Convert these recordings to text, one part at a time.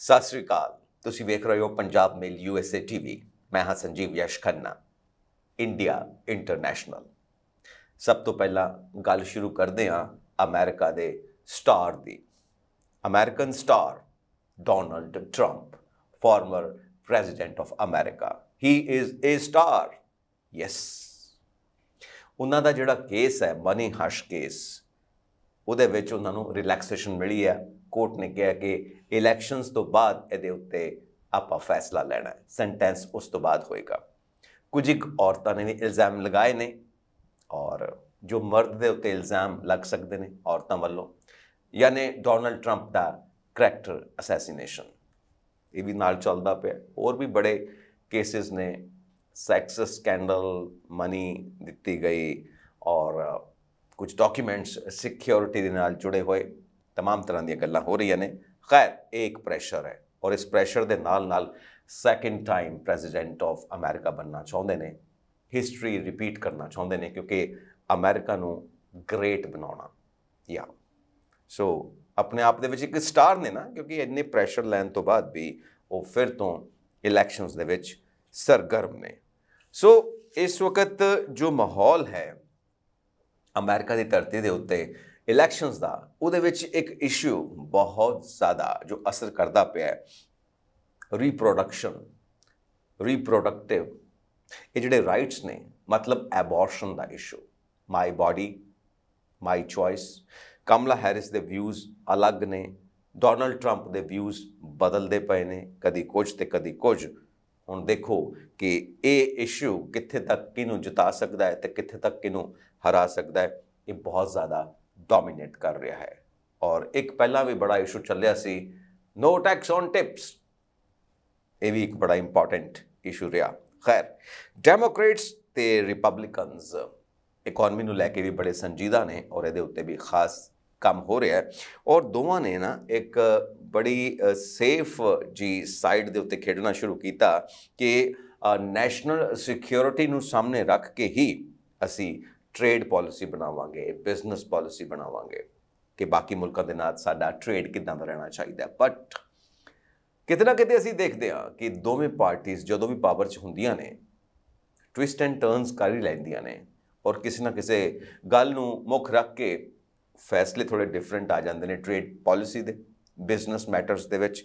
ਸਤਿ ਸ੍ਰੀ ਅਕਾਲ ਤੁਸੀਂ ਵੇਖ ਰਹੇ ਹੋ ਪੰਜਾਬ ਮੇਲ ਯੂਐਸਏ ਟੀਵੀ ਮੈਂ ਹਾਂ ਸੰਜੀਵ ਯਸ਼ ਖੰਨਾ ਇੰਡੀਆ ਇੰਟਰਨੈਸ਼ਨਲ ਸਭ ਤੋਂ ਪਹਿਲਾਂ ਗੱਲ ਸ਼ੁਰੂ ਕਰਦੇ ਹਾਂ ਅਮਰੀਕਾ ਦੇ ਸਟਾਰ ਦੀ American star Donald Trump former president of America he is a star yes ਉਹਨਾਂ ਦਾ ਜਿਹੜਾ ਕੇਸ ਹੈ ਮਨੀ ਹਸ਼ ਕੇਸ ਉਹਦੇ ਵਿੱਚ ਉਹਨਾਂ ਨੂੰ ਰਿਲੈਕਸੇਸ਼ਨ ਮਿਲੀ ਹੈ ਕੋਰਟ ਨੇ ਕਿਹਾ ਕਿ ਇਲੈਕਸ਼ਨਸ ਤੋਂ ਬਾਅਦ ਇਹਦੇ ਉੱਤੇ ਆਪਾਂ ਫੈਸਲਾ ਲੈਣਾ ਹੈ ਸੈਂਟੈਂਸ ਉਸ ਤੋਂ ਬਾਅਦ ਹੋਏਗਾ ਕੁਝ ਇੱਕ ਔਰਤਾਂ ਨੇ ਵੀ ਇਲਜ਼ਾਮ ਲਗਾਏ ਨੇ ਔਰ ਜੋ ਮਰਦ ਦੇ ਉੱਤੇ ਇਲਜ਼ਾਮ ਲੱਗ ਸਕਦੇ ਨੇ ਔਰਤਾਂ ਵੱਲੋਂ ਯਾਨੀ ਡੋਨਲਡ ਟਰੰਪ ਦਾ ਕਰੈਕਟਰ ਅਸੈਸੀਨੇਸ਼ਨ ਇਹ ਵੀ ਨਾਲ ਚੱਲਦਾ ਪਿਆ ਹੋਰ ਵੀ ਬੜੇ ਕੇਸਿਸ ਨੇ ਸੈਕਸ ਸਕੈਂਡਲ ਮਨੀ ਦਿੱਤੀ ਗਈ ਔਰ ਕੁਝ ਡਾਕੂਮੈਂਟਸ ਸਿਕਿਉਰਿਟੀ ਦੇ ਨਾਲ ਜੁੜੇ ਹੋਏ ਤਮਾਮ ਤਰ੍ਹਾਂ ਦੀਆਂ ਗੱਲਾਂ ਹੋ ਰਹੀਆਂ ਨੇ ਖੈਰ ਇੱਕ ਪ੍ਰੈਸ਼ਰ ਹੈ ਔਰ ਇਸ ਪ੍ਰੈਸ਼ਰ ਦੇ ਨਾਲ-ਨਾਲ second time president of America ਬੰਨਣਾ ਚਾਹੁੰਦੇ ਨੇ ਹਿਸਟਰੀ ਰਿਪੀਟ ਕਰਨਾ ਚਾਹੁੰਦੇ ਨੇ ਕਿਉਂਕਿ ਅਮਰੀਕਾ ਨੂੰ ਗ੍ਰੇਟ ਬਣਾਉਣਾ ਯਾ ਸੋ ਆਪਣੇ ਆਪ ਦੇ ਵਿੱਚ ਇੱਕ ਸਟਾਰ ਨੇ ਨਾ ਕਿਉਂਕਿ ਇੰਨੇ ਪ੍ਰੈਸ਼ਰ ਲੈਣ ਤੋਂ ਬਾਅਦ ਵੀ ਉਹ ਫਿਰ ਤੋਂ ਇਲੈਕਸ਼ਨਸ ਦੇ ਵਿੱਚ ਸਰਗਰਮ ਨੇ ਸੋ ਇਸ ਵਕਤ ਜੋ ਮਾਹੌਲ ਹੈ ਅਮਰੀਕਾ ਦੀ ਧਰਤੀ ਦੇ ਉੱਤੇ ਇਲੈਕਸ਼ਨਸ ਦਾ ਉਹਦੇ ਵਿੱਚ ਇੱਕ ਇਸ਼ੂ ਬਹੁਤ ਜ਼ਿਆਦਾ ਜੋ ਅਸਰ ਕਰਦਾ ਪਿਆ ਹੈ ਰੀਪਰੋਡਕਸ਼ਨ ਰੀਪਰੋਡਕਟਿਵ ਇਹ ਜਿਹੜੇ ਰਾਈਟਸ ਨੇ ਮਤਲਬ ਐਬੋਰਸ਼ਨ ਦਾ issue my body my choice Kamala Harris ਦੇ ਵਿਊਜ਼ ਅਲੱਗ ਨੇ ਡੋਨਲਡ 트ੰਪ ਦੇ ਵਿਊਜ਼ ਬਦਲਦੇ ਪਏ ਨੇ ਕਦੀ ਕੁਝ ਤੇ ਕਦੀ ਕੁਝ ਹੁਣ ਦੇਖੋ ਕਿ ਇਹ ਇਸ਼ੂ ਕਿੱਥੇ ਤੱਕ ਕਿਨੂੰ ਜਿਤਾ ਸਕਦਾ ਹੈ ਤੇ ਕਿੱਥੇ ਤੱਕ ਕਿਨੂੰ ਹਰਾ ਸਕਦਾ ਹੈ ਇਹ ਬਹੁਤ ਜ਼ਿਆਦਾ ਡੋਮੀਨੇਟ ਕਰ ਰਿਹਾ ਹੈ ਔਰ ਇੱਕ ਪਹਿਲਾਂ ਵੀ ਬੜਾ ਇਸ਼ੂ ਚੱਲਿਆ ਸੀ ਨੋ ਟੈਕਸ ਔਨ ਟਿਪਸ ਇਹ ਵੀ ਇੱਕ ਬੜਾ ਇੰਪੋਰਟੈਂਟ ਇਸ਼ੂ ਰਿਹਾ ਖੈਰ ਡੈਮੋਕ੍ਰੇਟਸ ਤੇ ਰਿਪਬਲਿਕਨਸ ਇਕਨੋਮੀ ਨੂੰ ਲੈ ਕੇ ਵੀ ਬੜੇ ਸੰਜੀਦਾ ਨੇ ਔਰ ਇਹਦੇ ਉੱਤੇ ਵੀ ਖਾਸ ਕੰਮ ਹੋ ਰਿਹਾ ਹੈ ਔਰ ਦੋਵਾਂ ਨੇ ਨਾ ਇੱਕ ਬੜੀ ਸੇਫ ਜੀ ਸਾਈਡ ਦੇ ਉੱਤੇ ਖੇਡਣਾ ਸ਼ੁਰੂ ਕੀਤਾ ਕਿ ਨੈਸ਼ਨਲ ਸਿਕਿਉਰਿਟੀ ਨੂੰ ਸਾਹਮਣੇ ਰੱਖ ਕੇ ਹੀ ਅਸੀਂ ਟ੍ਰੇਡ ਪਾਲਿਸੀ ਬਣਾਵਾਂਗੇ ਬਿਜ਼ਨਸ ਪਾਲਿਸੀ ਬਣਾਵਾਂਗੇ ਕਿ ਬਾਕੀ ਮੁਲਕਾਂ ਦੇ ਨਾਲ ਸਾਡਾ ਟ੍ਰੇਡ ਕਿਦਾਂ ਦਾ ਰਹਿਣਾ ਚਾਹੀਦਾ ਬਟ ਕਿਤਨਾ ਕਿਤੇ ਅਸੀਂ ਦੇਖਦੇ ਆ ਕਿ ਦੋਵੇਂ ਪਾਰਟੀਆਂ ਜਦੋਂ ਵੀ ਪਾਵਰ 'ਚ ਹੁੰਦੀਆਂ ਨੇ ਟਵਿਸਟ ਐਂਡ ਟਰਨਸ ਕਰ ਹੀ ਲੈਂਦੀਆਂ ਨੇ ਔਰ ਕਿਸੇ ਨਾ ਕਿਸੇ ਗੱਲ ਨੂੰ ਮੁੱਖ ਰੱਖ ਕੇ ਫੈਸਲੇ ਥੋੜੇ ਡਿਫਰੈਂਟ ਆ ਜਾਂਦੇ ਨੇ ਟ੍ਰੇਡ ਪਾਲਿਸੀ ਦੇ ਬਿਜ਼ਨਸ ਮੈਟਰਸ ਦੇ ਵਿੱਚ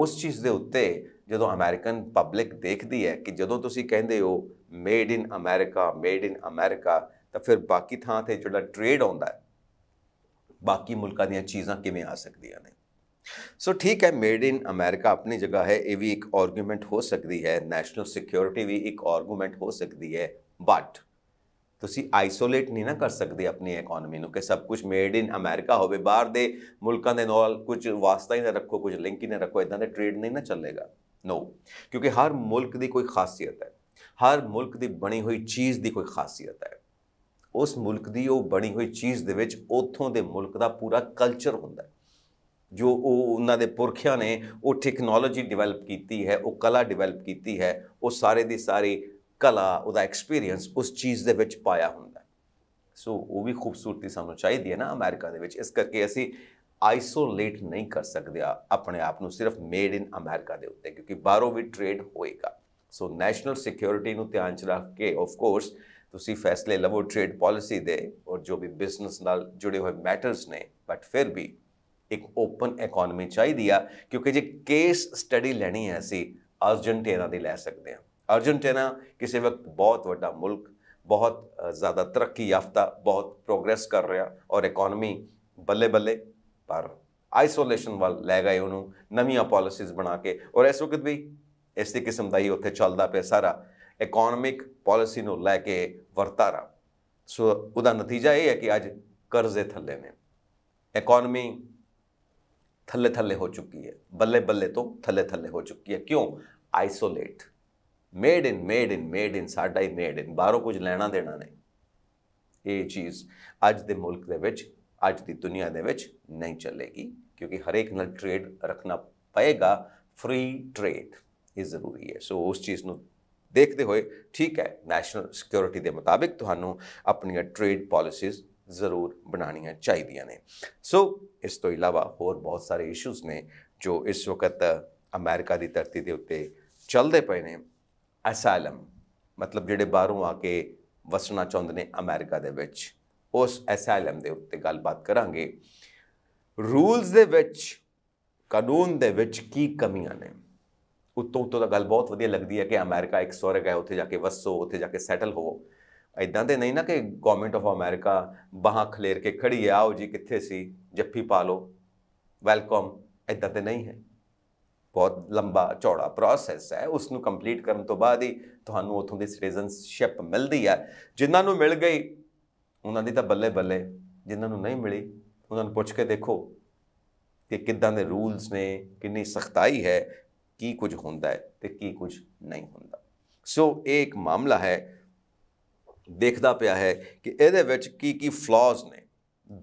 ਉਸ ਚੀਜ਼ ਦੇ ਉੱਤੇ ਜਦੋਂ ਅਮਰੀਕਨ ਪਬਲਿਕ ਦੇਖਦੀ ਹੈ ਕਿ ਜਦੋਂ ਤੁਸੀਂ ਕਹਿੰਦੇ ਹੋ made in America made in America ਤਾਂ ਫਿਰ ਬਾਕੀ ਥਾਂ ਤੇ ਜਿਹੜਾ ਟ੍ਰੇਡ ਆਉਂਦਾ ਹੈ ਬਾਕੀ ਮੁਲਕਾਂ ਦੀਆਂ ਚੀਜ਼ਾਂ ਕਿਵੇਂ ਆ ਸਕਦੀਆਂ ਨੇ ਸੋ ਠੀਕ ਹੈ ਮੇਡ ਇਨ ਅਮਰੀਕਾ ਆਪਣੀ ਜਗ੍ਹਾ ਹੈ ਇਹ ਵੀ ਇੱਕ ਆਰਗੂਮੈਂਟ ਹੋ ਸਕਦੀ ਹੈ ਨੈਸ਼ਨਲ ਸਿਕਿਉਰਿਟੀ ਵੀ ਇੱਕ ਆਰਗੂਮੈਂਟ ਹੋ ਸਕਦੀ ਹੈ ਬਟ ਤੁਸੀਂ ਆਈਸੋਲੇਟ ਨਹੀਂ ਨਾ ਕਰ ਸਕਦੇ ਆਪਣੀ ਇਕਨੋਮੀ ਨੂੰ ਕਿ ਸਭ ਕੁਝ ਮੇਡ ਇਨ ਅਮਰੀਕਾ ਹੋਵੇ ਬਾਹਰ ਦੇ ਮੁਲਕਾਂ ਦੇ ਨਾਲ ਕੁਝ ਵਾਸਤਾ ਹੀ ਨਾ ਰੱਖੋ ਕੁਝ ਲਿੰਕ ਹੀ ਨਾ ਰੱਖੋ ਇਦਾਂ ਦੇ ਟ੍ਰੇਡ ਨਹੀਂ ਨਾ ਚੱਲੇਗਾ ਨੋ ਕਿਉਂਕਿ ਹਰ ਮੁਲਕ ਦੀ ਕੋਈ ਖਾਸੀਅਤ ਹੈ ਹਰ ਮੁਲਕ ਦੀ ਬਣੀ ਹੋਈ ਚੀਜ਼ ਦੀ ਕੋਈ ਖਾਸੀਅਤ ਹੈ ਉਸ ਮੁਲਕ ਦੀ ਉਹ ਬਣੀ ਹੋਈ ਚੀਜ਼ ਦੇ ਵਿੱਚ ਉਥੋਂ ਦੇ ਮੁਲਕ ਦਾ ਪੂਰਾ ਕਲਚਰ ਹੁੰਦਾ ਜੋ ਉਹ ਉਹਨਾਂ ਦੇ ਪੁਰਖਿਆਂ ਨੇ ਉਹ ਟੈਕਨੋਲੋਜੀ ਡਿਵੈਲਪ ਕੀਤੀ ਹੈ ਉਹ ਕਲਾ ਡਿਵੈਲਪ ਕੀਤੀ ਹੈ ਉਹ ਸਾਰੇ ਦੀ ਸਾਰੀ ਕਲਾ ਉਹਦਾ ਐਕਸਪੀਰੀਅੰਸ ਉਸ ਚੀਜ਼ ਦੇ ਵਿੱਚ ਪਾਇਆ ਹੁੰਦਾ ਸੋ ਉਹ ਵੀ ਖੂਬਸੂਰਤੀ ਸਾਨੂੰ ਚਾਹੀਦੀ ਹੈ ਨਾ ਅਮਰੀਕਾ ਦੇ ਵਿੱਚ ਇਸ ਕਰਕੇ ਅਸੀਂ ਆਈਸੋਲੇਟ ਨਹੀਂ ਕਰ ਸਕਦੇ ਆਪਣੇ ਆਪ ਨੂੰ ਸਿਰਫ ਮੇਡ ਇਨ ਅਮਰੀਕਾ ਦੇ ਉੱਤੇ ਕਿਉਂਕਿ ਬਾਹਰੋਂ ਵੀ ਟ੍ਰੇਡ ਹੋਏਗਾ ਸੋ ਨੈਸ਼ਨਲ ਸਿਕਿਉਰਿਟੀ ਨੂੰ ਧਿਆਨ ਚ ਰੱਖ ਕੇ ਆਫ ਕੋਰਸ ਤੁਸੀਂ ਫੈਸਲੇ ਲਵੋ ਟ੍ਰੇਡ ਪਾਲਿਸੀ ਦੇ ਔਰ ਜੋ ਵੀ ਬਿਜ਼ਨਸ ਨਾਲ ਜੁੜੇ ਹੋਏ ਮੈਟਰਸ ਨੇ ਬਟ ਫਿਰ ਵੀ ਇੱਕ ਓਪਨ ਇਕਨੋਮੀ ਚਾਹੀਦੀ ਆ ਕਿਉਂਕਿ ਜੇ ਕੇਸ ਸਟੱਡੀ ਲੈਣੀ ਹੈ ਅਸੀਂ ਅਰਜਨਟੀਨਾ ਦੀ ਲੈ ਸਕਦੇ ਹਾਂ ਅਰਜਨਟੀਨਾ ਕਿਸੇ ਵਕਤ ਬਹੁਤ ਵੱਡਾ ਮੁਲਕ ਬਹੁਤ ਜ਼ਿਆਦਾ ਤਰੱਕੀ ਯਾਫਤਾ ਬਹੁਤ ਪ੍ਰੋਗਰੈਸ ਕਰ ਰਿਹਾ ਔਰ ਇਕਨੋਮੀ ਬੱਲੇ ਬੱਲੇ ਪਰ ਆਈਸੋਲੇਸ਼ਨ ਵੱਲ ਲੈ ਗਏ ਉਹਨੂੰ ਨਵੀਆਂ ਪਾਲਿਸੀਜ਼ ਬਣਾ ਕੇ ਔਰ ਇਸ ਵਕਤ ਵੀ ਇਸੇ ਕਿਸਮ ਦਾ ਹੀ ਉੱਥੇ ਚੱਲਦਾ ਪਿਆ ਸਾਰਾ ਇਕਨੋਮਿਕ ਪਾਲਿਸੀ ਨੂੰ ਲੈ ਕੇ ਵਰਤਾਰਾ ਸੋ ਉਹਦਾ ਨਤੀਜਾ ਇਹ ਹੈ ਕਿ ਅੱਜ ਕਰਜ਼ੇ ਥੱਲੇ ਨੇ ਇਕਨੋਮੀ ਥੱਲੇ ਥੱਲੇ ਹੋ ਚੁੱਕੀ ਹੈ ਬੱਲੇ ਬੱਲੇ ਤੋਂ ਥੱਲੇ ਥੱਲੇ ਹੋ ਚੁੱਕੀ ਹੈ ਕਿਉਂ isolate made in made in made in ਸਾਡਾ ਹੀ ਮੇਡ ਇਨ ਬਾਹਰੋਂ ਕੁਝ ਲੈਣਾ ਦੇਣਾ ਨਹੀਂ ਇਹ ਚੀਜ਼ ਅੱਜ ਦੇ ਮੁਲਕ ਦੇ ਵਿੱਚ ਅੱਜ ਦੀ ਦੁਨੀਆ ਦੇ ਵਿੱਚ ਨਹੀਂ ਚੱਲੇਗੀ ਕਿਉਂਕਿ ਹਰੇਕ ਨਾਲ ਟ੍ਰੇਡ ਰੱਖਣਾ ਪਏਗਾ ਫ੍ਰੀ ਟ੍ਰੇਡ ਇਜ਼ ਜ਼ਰੂਰੀ ਹੈ ਸੋ ਉਸ ਚੀਜ਼ ਨੂੰ ਦੇਖਦੇ ਹੋਏ ਠੀਕ ਹੈ ਨੈਸ਼ਨਲ ਸਿਕਿਉਰਿਟੀ ਦੇ ਮੁਤਾਬਿਕ ਤੁਹਾਨੂੰ ਆਪਣੀਆਂ ਟ੍ਰੇਡ ਪਾਲਿਸੀਜ਼ ਜ਼ਰੂਰ ਬਣਾਣੀਆਂ ਚਾਹੀਦੀਆਂ ਨੇ ਸੋ ਇਸ ਤੋਂ ਇਲਾਵਾ ਹੋਰ ਬਹੁਤ ਸਾਰੇ ਇਸ਼ੂਜ਼ ਨੇ ਜੋ ਇਸ ਵਕਤ ਅਮਰੀਕਾ ਦੀ ਧਰਤੀ ਦੇ ਉੱਤੇ ਚੱਲਦੇ ਪਏ ਨੇ ਅਸਾਇਲਮ ਮਤਲਬ ਜਿਹੜੇ ਬਾਹਰੋਂ ਆ ਕੇ ਵਸਣਾ ਚਾਹੁੰਦੇ ਨੇ ਅਮਰੀਕਾ ਦੇ ਵਿੱਚ ਉਸ ਅਸਾਇਲਮ ਦੇ ਉੱਤੇ ਗੱਲਬਾਤ ਕਰਾਂਗੇ ਰੂਲਸ ਦੇ ਵਿੱਚ ਕਾਨੂੰਨ ਦੇ ਵਿੱਚ ਕੀ ਕਮੀਆਂ ਨੇ ਉੱਤੋਂ ਉੱਤੋਂ ਦਾ ਗੱਲ ਬਹੁਤ ਵਧੀਆ ਲੱਗਦੀ ਹੈ ਕਿ ਅਮਰੀਕਾ ਇੱਕ ਸਵਰਗ ਹੈ ਉੱਥੇ ਜਾ ਕੇ ਵਸੋ ਉੱਥੇ ਜਾ ਕੇ ਸੈਟਲ ਹੋਵੋ ਇਦਾਂ ਤੇ ਨਹੀਂ ਨਾ ਕਿ ਗਵਰਨਮੈਂਟ ਆਫ ਅਮਰੀਕਾ ਬਾਹਾਂ ਖਲੇਰ ਕੇ ਖੜੀ ਆਓ ਜੀ ਕਿੱਥੇ ਸੀ ਜੱਫੀ ਪਾ ਲਓ ਵੈਲਕਮ ਇਦਾਂ ਤੇ ਨਹੀਂ ਹੈ ਬਹੁਤ ਲੰਬਾ ਚੌੜਾ ਪ੍ਰੋਸੈਸ ਹੈ ਉਸ ਨੂੰ ਕੰਪਲੀਟ ਕਰਨ ਤੋਂ ਬਾਅਦ ਹੀ ਤੁਹਾਨੂੰ ਉਥੋਂ ਦੀ ਸਿਟੀਜ਼ਨਸ਼ਿਪ ਮਿਲਦੀ ਹੈ ਜਿਨ੍ਹਾਂ ਨੂੰ ਮਿਲ ਗਈ ਉਹਨਾਂ ਦੀ ਤਾਂ ਬੱਲੇ ਬੱਲੇ ਜਿਨ੍ਹਾਂ ਨੂੰ ਨਹੀਂ ਮਿਲੀ ਉਹਨਾਂ ਨੂੰ ਪੁੱਛ ਕੇ ਦੇਖੋ ਕਿ ਕਿੱਦਾਂ ਦੇ ਰੂਲਸ ਨੇ ਕਿੰਨੀ ਸਖਤਾਈ ਹੈ ਕੀ ਕੁਝ ਹੁੰਦਾ ਹੈ ਤੇ ਕੀ ਕੁਝ ਨਹੀਂ ਹੁੰਦਾ ਸੋ ਇਹ ਇੱਕ ਮਾਮਲਾ ਹੈ ਦੇਖਦਾ ਪਿਆ ਹੈ ਕਿ ਇਹਦੇ ਵਿੱਚ ਕੀ ਕੀ ਫਲਾਜ਼ ਨੇ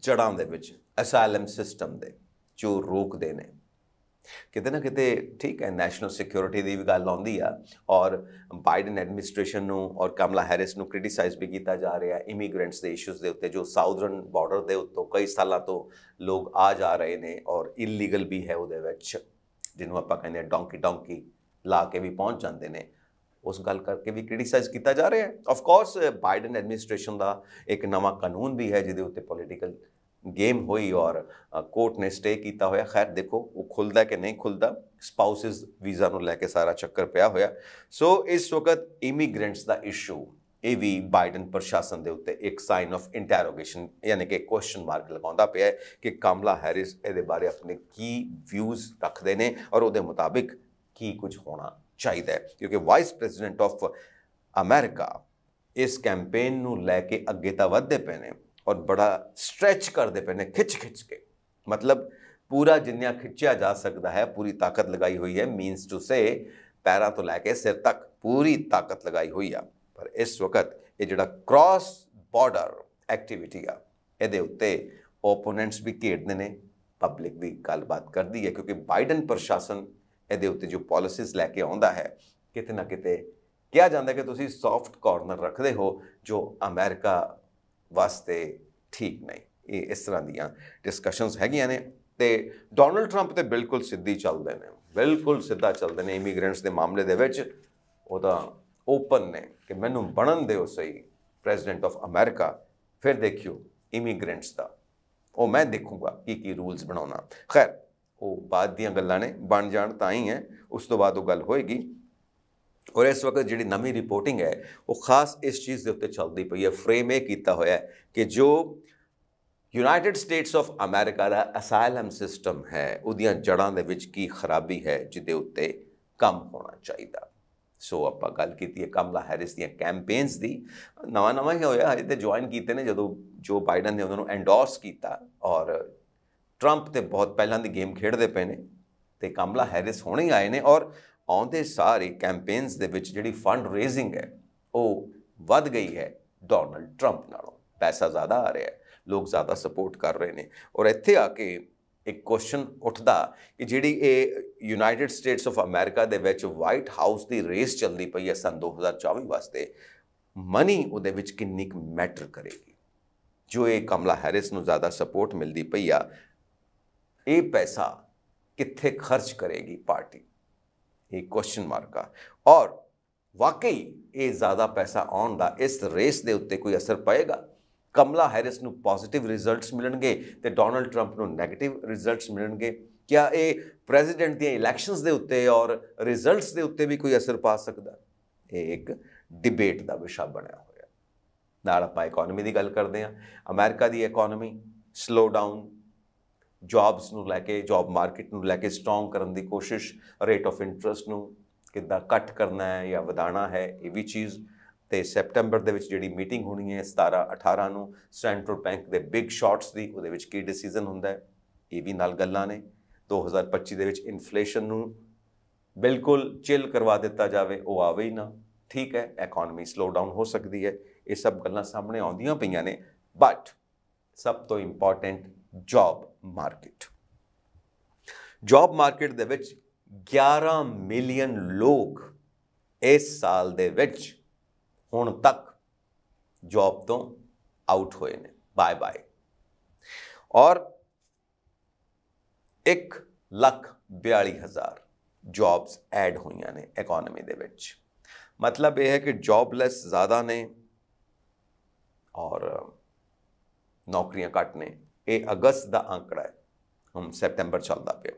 ਜੜਾਂ ਦੇ ਵਿੱਚ ਅਸਾਈਲਮ ਸਿਸਟਮ ਦੇ ਜੋ ਰੋਕਦੇ ਨੇ ਕਿਤੇ ਨਾ ਕਿਤੇ ਠੀਕ ਹੈ ਨੈਸ਼ਨਲ ਸਿਕਿਉਰਿਟੀ ਦੀ ਵੀ ਗੱਲ ਆਉਂਦੀ ਆ ਔਰ ਬਾਈਡਨ ਐਡਮਿਨਿਸਟ੍ਰੇਸ਼ਨ ਨੂੰ ਔਰ ਕਮਲਾ ਹੈਰਿਸ ਨੂੰ ਕ੍ਰਿਟਿਸਾਈਜ਼ ਵੀ ਕੀਤਾ ਜਾ ਰਿਹਾ ਇਮੀਗ੍ਰੈਂਟਸ ਦੇ ਇਸ਼ੂਸ ਦੇ ਉੱਤੇ ਜੋ ਸਾਊਦਰਨ ਬਾਰਡਰ ਦੇ ਉੱਤੋਂ ਕਈ ਸਾਲਾਂ ਤੋਂ ਲੋਕ ਆ ਜਾ ਰਹੇ ਨੇ ਔਰ ਇਲੀਗਲ ਵੀ ਹੈ ਉਹਦੇ ਵਿੱਚ ਜਿਹਨੂੰ ਆਪਾਂ ਕਹਿੰਦੇ ਆ ਡੋਂਕੀ ਡੋਂਕੀ ਲਾ ਕੇ ਵੀ ਪਹੁੰਚ ਜਾਂਦੇ ਨੇ ਉਸ ਗੱਲ ਕਰਕੇ ਵੀ ਕ੍ਰਿਟਿਸਾਈਜ਼ ਕੀਤਾ ਜਾ ਰਿਹਾ ਹੈ ਆਫ ਕੋਰਸ ਬਾਈਡਨ ਐਡਮਿਨਿਸਟ੍ਰੇਸ਼ਨ ਦਾ ਇੱਕ ਨਵਾਂ ਕਾਨੂੰਨ ਵੀ ਹੈ ਜਿਹਦੇ ਉੱਤੇ ਪੋਲੀਟੀਕਲ ਗੇਮ ਹੋਈ ਔਰ ਕੋਰਟ ਨੇ ਸਟੇ ਕੀਤਾ ਹੋਇਆ ਖੈਰ ਦੇਖੋ ਉਹ ਖੁੱਲਦਾ ਕਿ ਨਹੀਂ ਖੁੱਲਦਾ ਸਪਾਊਸਸ ਵੀਜ਼ਾ ਨੂੰ ਲੈ ਕੇ ਸਾਰਾ ਚੱਕਰ ਪਿਆ ਹੋਇਆ ਸੋ ਇਸ ਵਕਤ ਇਮੀਗ੍ਰੈਂਟਸ ਦਾ ਇਸ਼ੂ ਇਹ ਵੀ ਬਾਈਡਨ ਪ੍ਰਸ਼ਾਸਨ ਦੇ ਉੱਤੇ ਇੱਕ ਸਾਈਨ ਆਫ ਇੰਟਰੋਗੇਸ਼ਨ ਯਾਨੀ ਕਿ ਕੁਐਸਚਨ ਮਾਰਕ ਲਗਾਉਂਦਾ ਪਿਆ ਹੈ ਕਿ ਕਮਲਾ ਹੈਰਿਸ ਇਹਦੇ ਬਾਰੇ ਆਪਣੇ ਕੀ ਵਿਊਜ਼ ਰੱਖਦੇ ਨੇ ਔਰ ਉਹਦੇ ਮੁਤਾਬਿਕ ਕੀ ਕੁਝ ਹੋਣਾ ਚਾਹੀਦਾ ਹੈ ਕਿਉਂਕਿ ਵਾਈਸ ਪ੍ਰੈਜ਼ੀਡੈਂਟ ਆਫ ਅਮਰੀਕਾ ਇਸ ਕੈਂਪੇਨ ਨੂੰ ਲੈ ਕੇ ਅੱਗੇ ਤਾਂ ਵਧਦੇ ਪਏ ਨੇ ਔਰ ਬੜਾ ਸਟ੍ਰੈਚ ਕਰਦੇ ਪਏ ਨੇ ਖਿੱਚ ਖਿੱਚ ਕੇ ਮਤਲਬ ਪੂਰਾ ਜਿੰਨਾ ਖਿੱਚਿਆ ਜਾ ਸਕਦਾ ਹੈ ਪੂਰੀ ਤਾਕਤ ਲਗਾਈ ਹੋਈ ਹੈ ਮੀਨਸ ਟੂ ਸੇ ਪੈਰਾਂ ਤੋਂ ਲੈ ਕੇ ਸਿਰ ਤੱਕ ਪੂਰੀ ਤਾਕਤ ਲਗਾਈ ਹੋਈ ਆ ਇਸ ਵਕਤ ਇਹ ਜਿਹੜਾ ਕ੍ਰਾਸ ਬਾਰਡਰ ਐਕਟੀਵਿਟੀ ਆ ਇਹਦੇ ਉੱਤੇ ਓਪੋਨੈਂਟਸ ਵੀ ਘੇੜਦੇ ਨੇ ਪਬਲਿਕ ਵੀ ਗੱਲਬਾਤ ਕਰਦੀ ਹੈ ਕਿਉਂਕਿ ਬਾਈਡਨ ਪ੍ਰਸ਼ਾਸਨ ਇਹਦੇ ਉੱਤੇ ਜੋ ਪਾਲਿਸੀਜ਼ ਲੈ ਕੇ ਆਉਂਦਾ ਹੈ ਕਿਤੇ ਨਾ ਕਿਤੇ ਕਿਹਾ ਜਾਂਦਾ ਕਿ ਤੁਸੀਂ ਸੌਫਟ ਕਾਰਨਰ ਰੱਖਦੇ ਹੋ ਜੋ ਅਮਰੀਕਾ ਵਾਸਤੇ ਠੀਕ ਨਹੀਂ ਇਹ ਇਸ ਤਰ੍ਹਾਂ ਦੀਆਂ ਡਿਸਕਸ਼ਨਸ ਹੈਗੀਆਂ ਨੇ ਤੇ ਡੋਨਲਡ 트ੰਪ ਤੇ ਬਿਲਕੁਲ ਸਿੱਧੀ ਚੱਲਦੇ ਨੇ ਬਿਲਕੁਲ ਸਿੱਧਾ ਚੱਲਦੇ ਨੇ ਇਮੀਗ੍ਰੈਂਟਸ ਦੇ ਮਾਮਲੇ ਦੇ ਵਿੱਚ ਉਹਦਾ ਓਪਨ ਨੇ ਕਿ ਮੈਨੂੰ ਬਣਨ ਦਿਓ ਸਹੀ ਪ੍ਰੈਜ਼ੀਡੈਂਟ ਆਫ ਅਮਰੀਕਾ ਫਿਰ ਦੇਖਿਓ ਇਮੀਗ੍ਰੈਂਟਸ ਦਾ ਉਹ ਮੈਂ ਦੇਖੂਗਾ ਕੀ ਕੀ ਰੂਲਸ ਬਣਾਉਣਾ ਖੈਰ ਉਹ ਬਾਅਦ ਦੀਆਂ ਗੱਲਾਂ ਨੇ ਬਣ ਜਾਣ ਤਾਂ ਹੀ ਹੈ ਉਸ ਤੋਂ ਬਾਅਦ ਉਹ ਗੱਲ ਹੋਏਗੀ ਔਰ ਇਸ ਵਕਤ ਜਿਹੜੀ ਨਵੀਂ ਰਿਪੋਰਟਿੰਗ ਹੈ ਉਹ ਖਾਸ ਇਸ ਚੀਜ਼ ਦੇ ਉੱਤੇ ਚੱਲਦੀ ਪਈ ਹੈ ਫਰੇਮ ਇਹ ਕੀਤਾ ਹੋਇਆ ਹੈ ਕਿ ਜੋ ਯੂਨਾਈਟਿਡ ਸਟੇਟਸ ਆਫ ਅਮਰੀਕਾ ਦਾ ਅਸਾਈਲਮ ਸਿਸਟਮ ਹੈ ਉਹਦੀਆਂ ਜੜਾਂ ਦੇ ਵਿੱਚ ਕੀ ਖਰਾਬੀ ਹੈ ਜਿਹਦੇ ਉੱਤੇ ਕੰਮ ਹੋਣਾ ਚਾਹੀਦਾ ਸੋ ਆਪਾਂ ਗੱਲ ਕੀਤੀ ਹੈ ਕਮਲਾ ਹੈਰਿਸ ਦੀਆਂ ਕੈਂਪੇਨਸ ਦੀ ਨਵਾਂ ਨਵਾਂ ਹੀ ਹੋਇਆ ਹਜੇ ਤੇ ਜੁਆਇਨ ਕੀਤੇ ਨੇ ਜਦੋਂ ਜੋ ਬਾਈਡਨ ਨੇ ਉਹਨਾਂ ਨੂੰ ਐਂਡੋਰਸ ਕੀਤਾ ਔਰ ਟਰੰਪ ਤੇ ਬਹੁਤ ਪਹਿਲਾਂ ਦੀ ਗੇਮ ਖੇਡਦੇ ਪਏ ਨੇ ਤੇ ਕਮਲਾ ਹੈਰਿਸ ਹੁਣੇ ਆਏ ਨੇ ਔਰ ਆਉਂਦੇ ਸਾਰੇ ਕੈਂਪੇਨਸ ਦੇ ਵਿੱਚ ਜਿਹੜੀ ਫੰਡ ਰੇਜ਼ਿੰਗ ਹੈ ਉਹ ਵੱਧ ਗਈ ਹੈ ਡੋਨਲਡ ਟਰੰਪ ਨਾਲੋਂ ਪੈਸਾ ਜ਼ਿਆਦਾ ਆ ਰਿਹਾ ਹੈ ਲੋਕ ਜ਼ਿਆਦਾ ਸਪੋਰਟ ਕਰ ਰਹੇ ਨੇ ਔਰ ਇੱਥੇ ਆ ਕੇ ਇੱਕ ਕੁਐਸਚਨ ਉੱਠਦਾ ਕਿ ਜਿਹੜੀ ਇਹ ਯੂਨਾਈਟਿਡ ਸਟੇਟਸ ਆਫ ਅਮਰੀਕਾ ਦੇ ਵਿੱਚ ਵਾਈਟ ਹਾਊਸ ਦੀ ਰੇਸ ਚੱਲਦੀ ਪਈ ਹੈ ਸਨ 2024 ਵਾਸਤੇ ਮਨੀ ਉਹਦੇ ਵਿੱਚ ਕਿੰਨੀ ਕੁ ਮੈਟਰ ਕਰੇਗੀ ਜੋ ਇਹ ਕਮਲਾ ਹੈਰਿਸ ਨੂੰ ਜ਼ਿਆਦਾ ਸਪੋਰਟ ਮਿਲਦੀ ਪਈ ਆ ਇਹ ਪੈਸਾ ਕਿੱਥੇ ਖਰਚ ਕਰੇਗੀ ਪਾਰਟੀ ਇਹ ਕੁਐਸਚਨ ਮਾਰਕ ਆ ਔਰ ਵਾਕਈ ਇਹ ਜ਼ਿਆਦਾ ਪੈਸਾ ਆਉਣ ਦਾ ਇਸ ਰੇਸ ਦੇ ਉੱਤੇ ਕੋਈ ਅਸਰ ਪਏਗਾ ਕਮਲਾ ਹੈਰਿਸ ਨੂੰ ਪੋਜ਼ਿਟਿਵ ਰਿਜ਼ਲਟਸ ਮਿਲਣਗੇ ਤੇ ਡੋਨਲਡ 트ੰਪ ਨੂੰ 네ਗੇਟਿਵ ਰਿਜ਼ਲਟਸ ਮਿਲਣਗੇ ਕਿਆ ਇਹ ਪ੍ਰੈਜ਼ੀਡੈਂਟ ਦੀਆਂ ਇਲੈਕਸ਼ਨਸ ਦੇ ਉੱਤੇ ਔਰ ਰਿਜ਼ਲਟਸ ਦੇ ਉੱਤੇ ਵੀ ਕੋਈ ਅਸਰ ਪਾ ਸਕਦਾ ਇਹ ਇੱਕ ਡਿਬੇਟ ਦਾ ਵਿਸ਼ਾ ਬਣਿਆ ਹੋਇਆ ਨਾਲ ਆਪਾਂ ਇਕਨੋਮੀ ਦੀ ਗੱਲ ਕਰਦੇ ਹਾਂ ਅਮਰੀਕਾ ਦੀ ਇਕਨੋਮੀ ਸਲੋ ਡਾਊਨ ਜੌਬਸ ਨੂੰ ਲੈ ਕੇ ਜੌਬ ਮਾਰਕੀਟ ਨੂੰ ਲੈ ਕੇ ਸਟਰੋਂਗ ਕਰਨ ਦੀ ਕੋਸ਼ਿਸ਼ ਰੇਟ ਆਫ ਇੰਟਰਸਟ ਨੂੰ ਕਿੱਦਾਂ ਕੱਟ ਕਰਨਾ ਹੈ ਜਾਂ ਵਧਾਣਾ ਹੈ ਇਹ ਵੀ ਚੀਜ਼ ਤੇ ਸੈਪਟੈਂਬਰ ਦੇ ਵਿੱਚ ਜਿਹੜੀ ਮੀਟਿੰਗ ਹੋਣੀ ਹੈ 17 18 ਨੂੰ ਸੈਂਟਰਲ ਬੈਂਕ ਦੇ ਬਿਗ ਸ਼ਾਟਸ ਦੀ ਉਹਦੇ ਵਿੱਚ ਕੀ ਡਿਸੀਜਨ ਹੁੰਦਾ ਹੈ ਇਹ ਵੀ ਨਾਲ ਗੱਲਾਂ ਨੇ 2025 ਦੇ ਵਿੱਚ ਇਨਫਲੇਸ਼ਨ ਨੂੰ ਬਿਲਕੁਲ ਚਿਲ ਕਰਵਾ ਦਿੱਤਾ ਜਾਵੇ ਉਹ ਆਵੇ ਹੀ ਨਾ ਠੀਕ ਹੈ ਇਕਨੋਮੀ ਸਲੋ ਡਾਊਨ ਹੋ ਸਕਦੀ ਹੈ ਇਹ ਸਭ ਗੱਲਾਂ ਸਾਹਮਣੇ ਆਉਂਦੀਆਂ ਪਈਆਂ ਨੇ ਬਟ ਸਭ ਤੋਂ important job market job market ਦੇ ਵਿੱਚ 11 ਮਿਲੀਅਨ ਲੋਕ ਇਸ ਸਾਲ ਦੇ ਵਿੱਚ ਹੁਣ ਤੱਕ ਜੌਬ ਤੋਂ ਆਊਟ ਹੋਏ ਨੇ ਬਾਏ ਬਾਏ ਔਰ 1 ਲੱਖ 42000 ਜੌਬਸ ਐਡ ਹੋਈਆਂ ਨੇ ਇਕਨੋਮੀ ਦੇ ਵਿੱਚ ਮਤਲਬ ਇਹ ਹੈ ਕਿ ਜੌਬਲੈਸ ਜ਼ਿਆਦਾ ਨੇ ਔਰ ਨੌਕਰੀਆਂ ਘੱਟ ਨੇ ਇਹ ਅਗਸਤ ਦਾ ਅੰਕੜਾ ਹੈ ਹਮ ਸੈਪਟੈਂਬਰ ਚੱਲਦਾ ਪਿਆ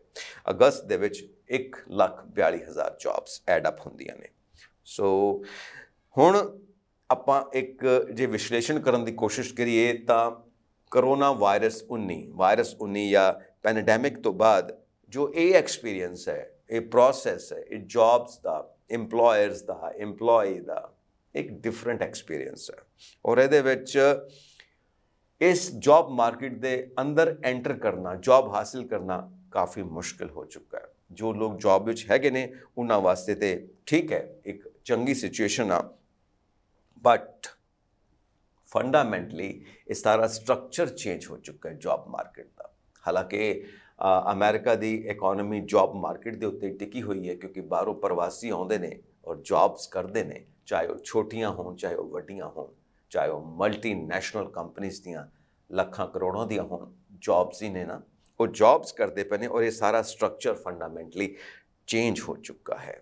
ਅਗਸਤ ਦੇ ਵਿੱਚ 1 ਲੱਖ 42000 ਜੌਬਸ ਐਡ ਅਪ ਹੁੰਦੀਆਂ ਨੇ ਸੋ ਹੁਣ ਆਪਾਂ ਇੱਕ ਜੇ ਵਿਸ਼ਲੇਸ਼ਣ ਕਰਨ ਦੀ ਕੋਸ਼ਿਸ਼ ਕਰੀਏ ਤਾਂ ਕਰੋਨਾ ਵਾਇਰਸ 19 ਵਾਇਰਸ 19 ਜਾਂ ਪੈਨਡੈਮਿਕ ਤੋਂ ਬਾਅਦ ਜੋ ਇਹ ਐਕਸਪੀਰੀਅੰਸ ਹੈ ਇਹ ਪ੍ਰੋਸੈਸ ਹੈ ਇਹ ਜੌਬਸ ਦਾ ਏਮਪਲੋਇਰਸ ਦਾ ਏਮਪਲੋਈ ਦਾ ਇੱਕ ਡਿਫਰੈਂਟ ਐਕਸਪੀਰੀਅੰਸ ਹੈ ਔਰ ਇਹਦੇ ਵਿੱਚ ਇਸ ਜੌਬ ਮਾਰਕੀਟ ਦੇ ਅੰਦਰ ਐਂਟਰ ਕਰਨਾ ਜੌਬ ਹਾਸਲ ਕਰਨਾ ਕਾਫੀ ਮੁਸ਼ਕਲ ਹੋ ਚੁੱਕਾ ਹੈ ਜੋ ਲੋਕ ਜੌਬ ਵਿੱਚ ਹੈਗੇ ਨੇ ਉਹਨਾਂ ਵਾਸਤੇ ਤੇ ਠੀਕ ਹੈ ਇੱਕ ਚੰਗੀ ਸਿਚੁਏਸ਼ਨ ਆ بٹ فنڈامنٹلی اس سارا سٹکچر چینج ہو چکا ہے جاب مارکیٹ کا حالانکہ امریکہ دی اکانمی جاب مارکیٹ دے اتنے ٹکی ہوئی ہے کیونکہ باہر پرواسی آتے نے اور جوبس کرتے ہیں چاہے وہ چھوٹیاں ہو چاہے وہ وڈیاں ہو چاہے وہ ملٹی نیشنل کمپنیز دیا لکھاں کروڑوں دیا ہوبس ہی نے نا وہ جوبس کرتے پینے اور یہ سارا سٹرکچر فنڈامنٹلی چینج ہو چکا ہے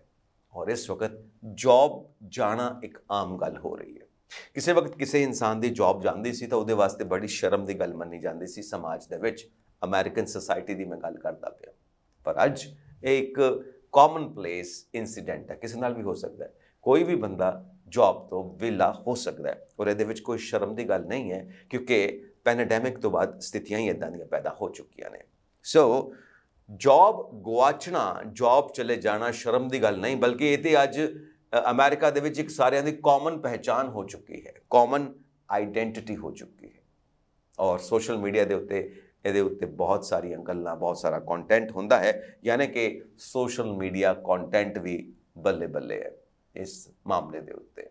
ਔਰ ਇਸ ਵਕਤ ਜੌਬ ਜਾਣਾ ਇੱਕ ਆਮ ਗੱਲ ਹੋ ਰਹੀ ਹੈ ਕਿਸੇ ਵਕਤ ਕਿਸੇ ਇਨਸਾਨ ਦੀ ਜੌਬ ਜਾਂਦੀ ਸੀ ਤਾਂ ਉਹਦੇ ਵਾਸਤੇ ਬੜੀ ਸ਼ਰਮ ਦੀ ਗੱਲ ਮੰਨੀ ਜਾਂਦੀ ਸੀ ਸਮਾਜ ਦੇ ਵਿੱਚ ਅਮਰੀਕਨ ਸੋਸਾਇਟੀ ਦੀ ਮੈਂ ਗੱਲ ਕਰਦਾ ਪਿਆ ਪਰ ਅੱਜ ਇਹ ਇੱਕ ਕਾਮਨ ਪਲੇਸ ਇਨਸੀਡੈਂਟ ਹੈ ਕਿਸੇ ਨਾਲ ਵੀ ਹੋ ਸਕਦਾ ਹੈ ਕੋਈ ਵੀ ਬੰਦਾ ਜੌਬ ਤੋਂ ਵਿਲਾ ਹੋ ਸਕਦਾ ਹੈ ਔਰ ਇਹਦੇ ਵਿੱਚ ਕੋਈ ਸ਼ਰਮ ਦੀ ਗੱਲ ਨਹੀਂ ਹੈ ਕਿਉਂਕਿ ਪੈਨਡੈਮਿਕ ਤੋਂ ਬਾਅਦ ਸਥਿਤੀਆਂ ਹੀ ਇਦਾਂ ਦੀਆਂ ਪੈਦਾ ਹੋ ਚੁੱਕੀਆਂ ਨੇ ਸੋ ਜੌਬ ਗਵਾਚਣਾ ਜੌਬ ਚਲੇ ਜਾਣਾ ਸ਼ਰਮ ਦੀ ਗੱਲ ਨਹੀਂ ਬਲਕਿ ਇਹ ਤੇ ਅੱਜ ਅਮਰੀਕਾ ਦੇ ਵਿੱਚ ਇੱਕ ਸਾਰਿਆਂ ਦੀ ਕਾਮਨ ਪਹਿਚਾਨ ਹੋ ਚੁੱਕੀ ਹੈ ਕਾਮਨ ਆਈਡੈਂਟੀਟੀ ਹੋ ਚੁੱਕੀ ਹੈ ਔਰ ਸੋਸ਼ਲ ਮੀਡੀਆ ਦੇ ਉੱਤੇ ਇਹਦੇ ਉੱਤੇ ਬਹੁਤ ਸਾਰੀਆਂ ਗੱਲਾਂ ਬਹੁਤ ਸਾਰਾ ਕੰਟੈਂਟ ਹੁੰਦਾ ਹੈ ਯਾਨੀ ਕਿ ਸੋਸ਼ਲ ਮੀਡੀਆ ਕੰਟੈਂਟ ਵੀ ਬੱਲੇ ਬੱਲੇ ਹੈ ਇਸ ਮਾਮਲੇ ਦੇ ਉੱਤੇ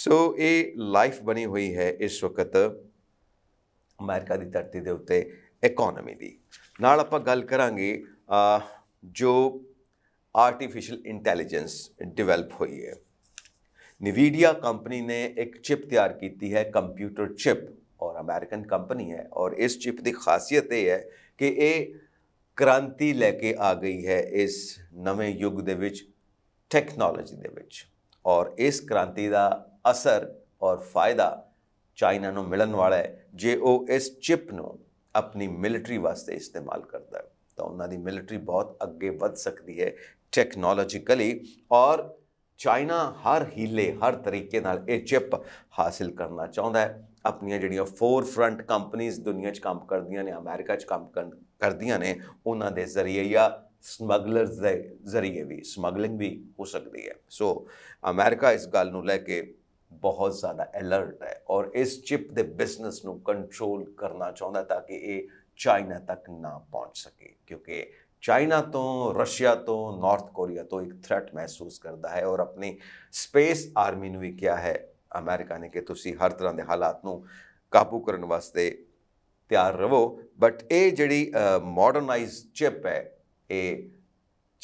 ਸੋ ਇਹ ਲਾਈਫ ਬਣੀ ਹੋਈ ਹੈ ਇਸ ਵਕਤ ਅਮਰੀਕਾ ਦੀ ਧਰਤੀ ਦੇ ਉੱਤੇ ਇਕਨੋਮੀ ਦੀ ਨਾਲ ਆਪਾਂ ਗੱਲ ਕਰਾਂਗੇ ਜੋ ਆਰਟੀਫੀਸ਼ੀਅਲ ਇੰਟੈਲੀਜੈਂਸ ਡਿਵੈਲਪ ਹੋਈ ਹੈ ਨਿਵੀਡੀਆ ਕੰਪਨੀ ਨੇ ਇੱਕ ਚਿਪ ਤਿਆਰ ਕੀਤੀ ਹੈ ਕੰਪਿਊਟਰ ਚਿਪ ਔਰ ਅਮਰੀਕਨ ਕੰਪਨੀ ਹੈ ਔਰ ਇਸ ਚਿਪ ਦੀ ਖਾਸੀਅਤ ਇਹ ਹੈ ਕਿ ਇਹ ਕ੍ਰਾਂਤੀ ਲੈ ਕੇ ਆ ਗਈ ਹੈ ਇਸ ਨਵੇਂ ਯੁੱਗ ਦੇ ਵਿੱਚ ਟੈਕਨੋਲੋਜੀ ਦੇ ਵਿੱਚ ਔਰ ਇਸ ਕ੍ਰਾਂਤੀ ਦਾ ਅਸਰ ਔਰ ਫਾਇਦਾ ਚਾਈਨਾ ਨੂੰ ਮਿਲਣ ਵਾਲਾ ਹੈ ਜੇ ਉਹ ਇਸ ਚਿਪ ਨੂੰ ਆਪਣੀ ਮਿਲਟਰੀ ਵਾਸਤੇ ਇਸਤੇਮਾਲ ਕਰਦਾ ਹੈ ਤਾਂ ਉਹਨਾਂ ਦੀ ਮਿਲਟਰੀ ਬਹੁਤ ਅੱਗੇ ਵੱਧ ਸਕਦੀ ਹੈ ਟੈਕਨੋਲੋਜੀਕਲੀ ਔਰ ਚਾਈਨਾ ਹਰ ਹੀਲੇ ਹਰ ਤਰੀਕੇ ਨਾਲ ਇਹ ਚਿਪ ਹਾਸਲ ਕਰਨਾ ਚਾਹੁੰਦਾ ਹੈ ਆਪਣੀਆਂ ਜਿਹੜੀਆਂ ਫੋਰ ਫਰੰਟ ਕੰਪਨੀਆਂ ਦੁਨੀਆ 'ਚ ਕੰਮ ਕਰਦੀਆਂ ਨੇ ਅਮਰੀਕਾ 'ਚ ਕੰਮ ਕਰਦੀਆਂ ਨੇ ਉਹਨਾਂ ਦੇ ਜ਼ਰੀਏ ਜਾਂ ਸਮਗਲਰਸ ਦੇ ਜ਼ਰੀਏ ਵੀ ਸਮਗਲਿੰਗ ਵੀ ਹੋ ਸਕਦੀ ਹੈ ਸੋ ਅਮਰੀਕਾ ਇਸ ਗੱਲ ਨੂੰ ਲੈ ਕੇ ਬਹੁਤ ਜ਼ਿਆਦਾ ਅਲਰਟ ਹੈ ਔਰ ਇਸ ਚਿਪ ਦੇ ਬਿਜ਼ਨਸ ਨੂੰ ਕੰਟਰੋਲ ਕਰਨਾ ਚਾਹੁੰਦਾ ਤਾਂ ਕਿ ਇਹ ਚਾਈਨਾ ਤੱਕ ਨਾ ਪਹੁੰਚ ਸਕੇ ਕਿਉਂਕਿ ਚਾਈਨਾ ਤੋਂ ਰਸ਼ੀਆ ਤੋਂ ਨਾਰਥ ਕੋਰੀਆ ਤੋਂ ਇੱਕ ਥ੍ਰੈਟ ਮਹਿਸੂਸ ਕਰਦਾ ਹੈ ਔਰ ਆਪਣੀ ਸਪੇਸ ਆਰਮੀ ਨੂੰ ਵੀ ਕਿਹਾ ਹੈ ਅਮਰੀਕਾ ਨੇ ਕਿ ਤੁਸੀਂ ਹਰ ਤਰ੍ਹਾਂ ਦੇ ਹਾਲਾਤ ਨੂੰ ਕਾਬੂ ਕਰਨ ਵਾਸਤੇ ਤਿਆਰ ਰਹੋ ਬਟ ਇਹ ਜਿਹੜੀ ਮਾਡਰਨਾਈਜ਼ ਚਿਪ ਹੈ ਇਹ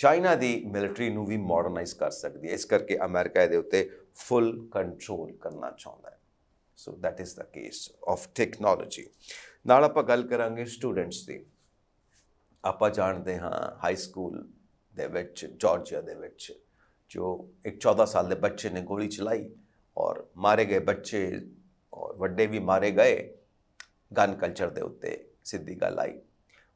ਚਾਈਨਾ ਦੀ ਮਿਲਟਰੀ ਨੂੰ ਵੀ ਮਾਡਰਨਾਈਜ਼ ਕਰ ਸਕਦੀ ਹੈ ਇਸ ਕਰਕੇ ਅਮਰੀਕਾ ਦੇ ਉੱਤੇ ਫੁੱਲ ਕੰਟਰੋਲ ਕਰਨਾ ਚਾਹੁੰਦਾ ਹੈ so that is the case of technology ਨਾਲ ਆਪਾਂ ਗੱਲ ਕਰਾਂਗੇ ਸਟੂਡੈਂਟਸ ਦੀ ਆਪਾਂ ਜਾਣਦੇ ਹਾਂ ਹਾਈ ਸਕੂਲ ਦੇ ਵਿੱਚ ਜਾਰਜੀਆ ਦੇ ਵਿੱਚ ਜੋ ਇੱਕ 14 ਸਾਲ ਦੇ ਬੱਚੇ ਨੇ ਗੋਲੀ ਚਲਾਈ ਔਰ ਮਾਰੇ ਗਏ ਬੱਚੇ ਔਰ ਵੱਡੇ ਵੀ ਮਾਰੇ ਗਏ ਗਨ ਕਲਚਰ ਦੇ ਉੱਤੇ ਸਿੱਧੀ ਗੱਲ ਆਈ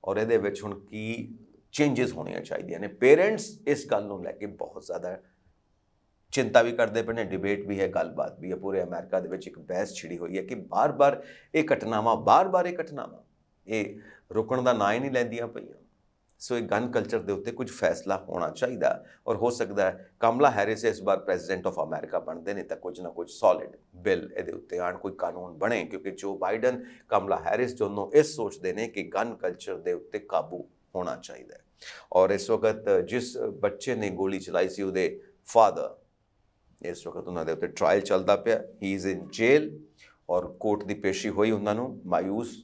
ਔਰ ਇਹਦੇ ਵਿੱਚ ਹੁਣ ਕੀ ਚੇਂਜਸ ਹੋਣੀਆਂ ਚਾਹੀਦੀਆਂ ਨੇ ਪੇਰੈਂਟਸ ਇਸ ਗੱਲ ਨੂੰ ਲੈ ਕੇ ਬਹੁਤ ਜ਼ਿਆਦਾ ਚਿੰਤਾ ਵੀ ਕਰਦੇ ਪਏ ਨੇ ਡਿਬੇਟ ਵੀ ਹੈ ਗੱਲਬਾਤ ਵੀ ਹੈ ਪੂਰੇ ਅਮਰੀਕਾ ਦੇ ਵਿੱਚ ਇੱਕ ਬਹਿਸ ਛਿੜੀ ਹੋਈ ਹੈ ਕਿ ਬਾਰ-ਬਾਰ ਇਹ ਘਟਨਾਵਾਂ ਬਾਰ-ਬਾਰ ਇਹ ਘਟਨਾਵਾਂ ਇਹ ਰੁਕਣ ਦਾ ਨਾਂ ਹੀ ਨਹੀਂ ਲੈਂਦੀਆਂ ਪਈਆਂ ਸੋ ਇਹ ਗਨ ਕਲਚਰ ਦੇ ਉੱਤੇ ਕੁਝ ਫੈਸਲਾ ਹੋਣਾ ਚਾਹੀਦਾ ਔਰ ਹੋ ਸਕਦਾ ਹੈ ਕਮਲਾ ਹੈਰਿਸ ਇਸ ਵਾਰ ਪ੍ਰੈਜ਼ੀਡੈਂਟ ਆਫ ਅਮਰੀਕਾ ਬਣਦੇ ਨੇ ਤਾਂ ਕੁਝ ਨਾ ਕੁਝ ਸੋਲਿਡ ਬਿੱਲ ਇਹਦੇ ਉੱਤੇ ਆਣ ਕੋਈ ਕਾਨੂੰਨ ਬਣੇ ਕਿਉਂਕਿ ਜੋ ਬਾਈਡਨ ਕਮਲਾ ਹੈਰਿਸ ਦੋਨੋਂ ਇਸ ਸੋਚਦੇ ਨੇ ਕਿ ਗਨ ਕਲਚਰ ਦੇ ਉੱਤੇ ਕਾਬੂ ਹੋਣਾ ਚਾਹੀਦਾ ਔਰ ਇਸ ਵਕਤ ਜਿਸ ਬੱਚੇ ਨੇ ਗੋਲੀ ਚਲਾਈ ਸੀ ਉਹਦੇ ਫਾਦਰ ਇਸ ਵਕਤ ਉਹਨਾਂ ਦੇ ਉੱਤੇ ਟ੍ਰਾਇਲ ਚੱਲਦਾ ਪਿਆ ਹੀ ਇਜ਼ ਇਨ ਜੇਲ ਔਰ ਕੋਰਟ ਦੀ ਪੇਸ਼ੀ ਹੋਈ ਉਹਨਾਂ ਨੂੰ ਮਾਇੂਸ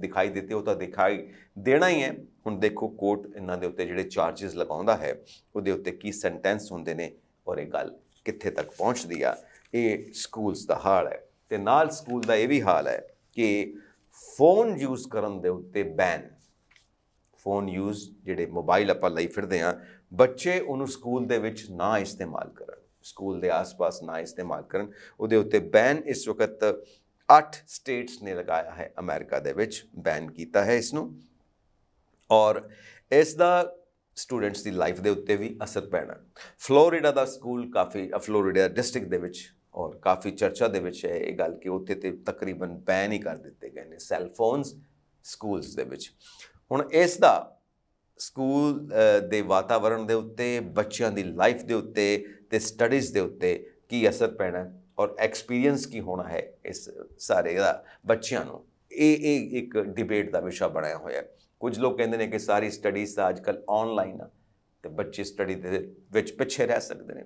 ਦਿਖਾਈ ਦਿੱਤੇ ਉਹ ਤਾਂ ਦਿਖਾਈ ਦੇਣਾ ਹੀ ਹੈ ਹੁਣ ਦੇਖੋ ਕੋਰਟ ਇਹਨਾਂ ਦੇ ਉੱਤੇ ਜਿਹੜੇ ਚਾਰजेस ਲਗਾਉਂਦਾ ਹੈ ਉਹਦੇ ਉੱਤੇ ਕੀ ਸੈਂਟੈਂਸ ਹੁੰਦੇ ਨੇ ਔਰ ਇਹ ਗੱਲ ਕਿੱਥੇ ਤੱਕ ਪਹੁੰਚਦੀ ਆ ਇਹ ਸਕੂਲਸ ਦਾ ਹਾਲ ਹੈ ਤੇ ਨਾਲ ਸਕੂਲ ਦਾ ਇਹ ਵੀ ਹਾਲ ਹੈ ਕਿ ਫੋਨ ਯੂਜ਼ ਕਰਨ ਦੇ ਉੱਤੇ ਬੈਨ ਫੋਨ ਯੂਜ਼ ਜਿਹੜੇ ਮੋਬਾਈਲ ਆਪਾਂ ਲਈ ਫਿਰਦੇ ਆ ਬੱਚੇ ਉਹਨੂੰ ਸਕੂਲ ਦੇ ਵਿੱਚ ਨਾ ਇਸਤੇਮਾਲ ਕਰਨ ਸਕੂਲ ਦੇ ਆਸ-ਪਾਸ ਨਾ ਇਸਤੇਮਾਲ ਕਰਨ ਉਹਦੇ ਉੱਤੇ ਬੈਨ ਇਸ ਵਕਤ 8 ਸਟੇਟਸ ਨੇ ਲਗਾਇਆ ਹੈ ਅਮਰੀਕਾ ਦੇ ਵਿੱਚ ਬੈਨ ਕੀਤਾ ਹੈ ਇਸ ਨੂੰ ਔਰ ਇਸ ਦਾ ਸਟੂਡੈਂਟਸ ਦੀ ਲਾਈਫ ਦੇ ਉੱਤੇ ਵੀ ਅਸਰ ਪੈਣਾ ਫਲੋਰੀਡਾ ਦਾ ਸਕੂਲ ਕਾਫੀ ਫਲੋਰੀਡਾ ਡਿਸਟ੍ਰਿਕਟ ਦੇ ਵਿੱਚ ਔਰ ਕਾਫੀ ਚਰਚਾ ਦੇ ਵਿੱਚ ਹੈ ਇਹ ਗੱਲ ਕਿ ਉੱਥੇ ਤੇ ਤਕਰੀਬਨ ਬੈਨ ਹੀ ਕਰ ਦਿੱਤੇ ਗਏ ਨੇ ਸੈੱਲ ਫੋਨਸ ਸਕੂਲਸ ਦੇ ਵਿੱਚ ਹੁਣ ਇਸ ਦਾ ਸਕੂਲ ਦੇ ਵਾਤਾਵਰਣ ਦੇ ਉੱਤੇ ਬੱਚਿਆਂ ਦੀ ਲਾਈਫ ਦੇ ਉੱਤੇ ਤੇ ਸਟੱਡੀਜ਼ ਦੇ ਉੱਤੇ ਕੀ ਅਸਰ ਪੈਣਾ ਔਰ ਐਕਸਪੀਰੀਅੰਸ ਕੀ ਹੋਣਾ ਹੈ ਇਸ ਸਾਰੇ ਦਾ ਬੱਚਿਆਂ ਨੂੰ ਇਹ ਇਹ ਇੱਕ ਡਿਬੇਟ ਦਾ ਵਿਸ਼ਾ ਬਣਿਆ ਹੋਇਆ ਹੈ ਕੁਝ ਲੋਕ ਕਹਿੰਦੇ ਨੇ ਕਿ ਸਾਰੀ ਸਟੱਡੀਜ਼ ਤਾਂ ਅੱਜਕੱਲ ਆਨਲਾਈਨ ਆ ਤੇ ਬੱਚੇ ਸਟੱਡੀ ਦੇ ਵਿੱਚ ਪਿੱਛੇ ਰਹਿ ਸਕਦੇ ਨੇ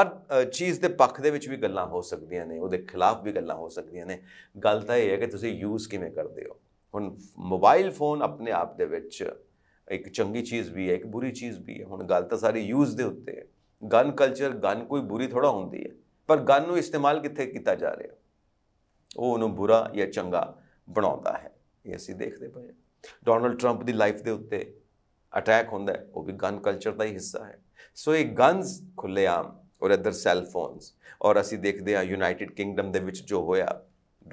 ਹਰ ਚੀਜ਼ ਦੇ ਪੱਖ ਦੇ ਵਿੱਚ ਵੀ ਗੱਲਾਂ ਹੋ ਸਕਦੀਆਂ ਨੇ ਉਹਦੇ ਖਿਲਾਫ ਵੀ ਗੱਲਾਂ ਹੋ ਸਕਦੀਆਂ ਨੇ ਗੱਲ ਤਾਂ ਇਹ ਹੈ ਕਿ ਤੁਸੀਂ ਯੂਜ਼ ਕਿਵੇਂ ਕਰਦੇ ਹੋ ਹੁਣ ਮੋਬਾਈਲ ਫੋਨ ਆਪਣੇ ਆਪ ਦੇ ਵਿੱਚ ਇੱਕ ਚੰਗੀ ਚੀਜ਼ ਵੀ ਹੈ ਇੱਕ ਬੁਰੀ ਚੀਜ਼ ਵੀ ਹੈ ਹੁਣ ਗੱਲ ਤਾਂ ਸਾਰੀ ਯੂਜ਼ ਦੇ ਉੱਤੇ ਹੈ ਗਨ ਕਲਚਰ ਗਨ ਕੋਈ ਬੁਰੀ ਥੋੜਾ ਹੁੰਦੀ ਹੈ ਪਰ ਗਨ ਨੂੰ ਇਸਤੇਮਾਲ ਕਿੱਥੇ ਕੀਤਾ ਜਾ ਰਿਹਾ ਉਹ ਉਹਨੂੰ ਬੁਰਾ ਜਾਂ ਚੰਗਾ ਬਣਾਉਂਦਾ ਹੈ ਇਹ ਅਸੀਂ ਦੇਖਦੇ ਪਏ ਡੋਨਲਡ 트ੰਪ ਦੀ ਲਾਈਫ ਦੇ ਉੱਤੇ ਅਟੈਕ ਹੁੰਦਾ ਹੈ ਉਹ ਵੀ ਗਨ ਕਲਚਰ ਦਾ ਹੀ ਹਿੱਸਾ ਹੈ ਸੋ ਇਹ ਗਨਸ ਖੁੱਲੇਆਮ ਔਰ ਅਦਰ ਸੈਲਫੋਨਸ ਫੋਨਸ ਔਰ ਅਸੀਂ ਦੇਖਦੇ ਹਾਂ ਯੂਨਾਈਟਿਡ ਕਿੰਗਡਮ ਦੇ ਵਿੱਚ ਜੋ ਹੋਇਆ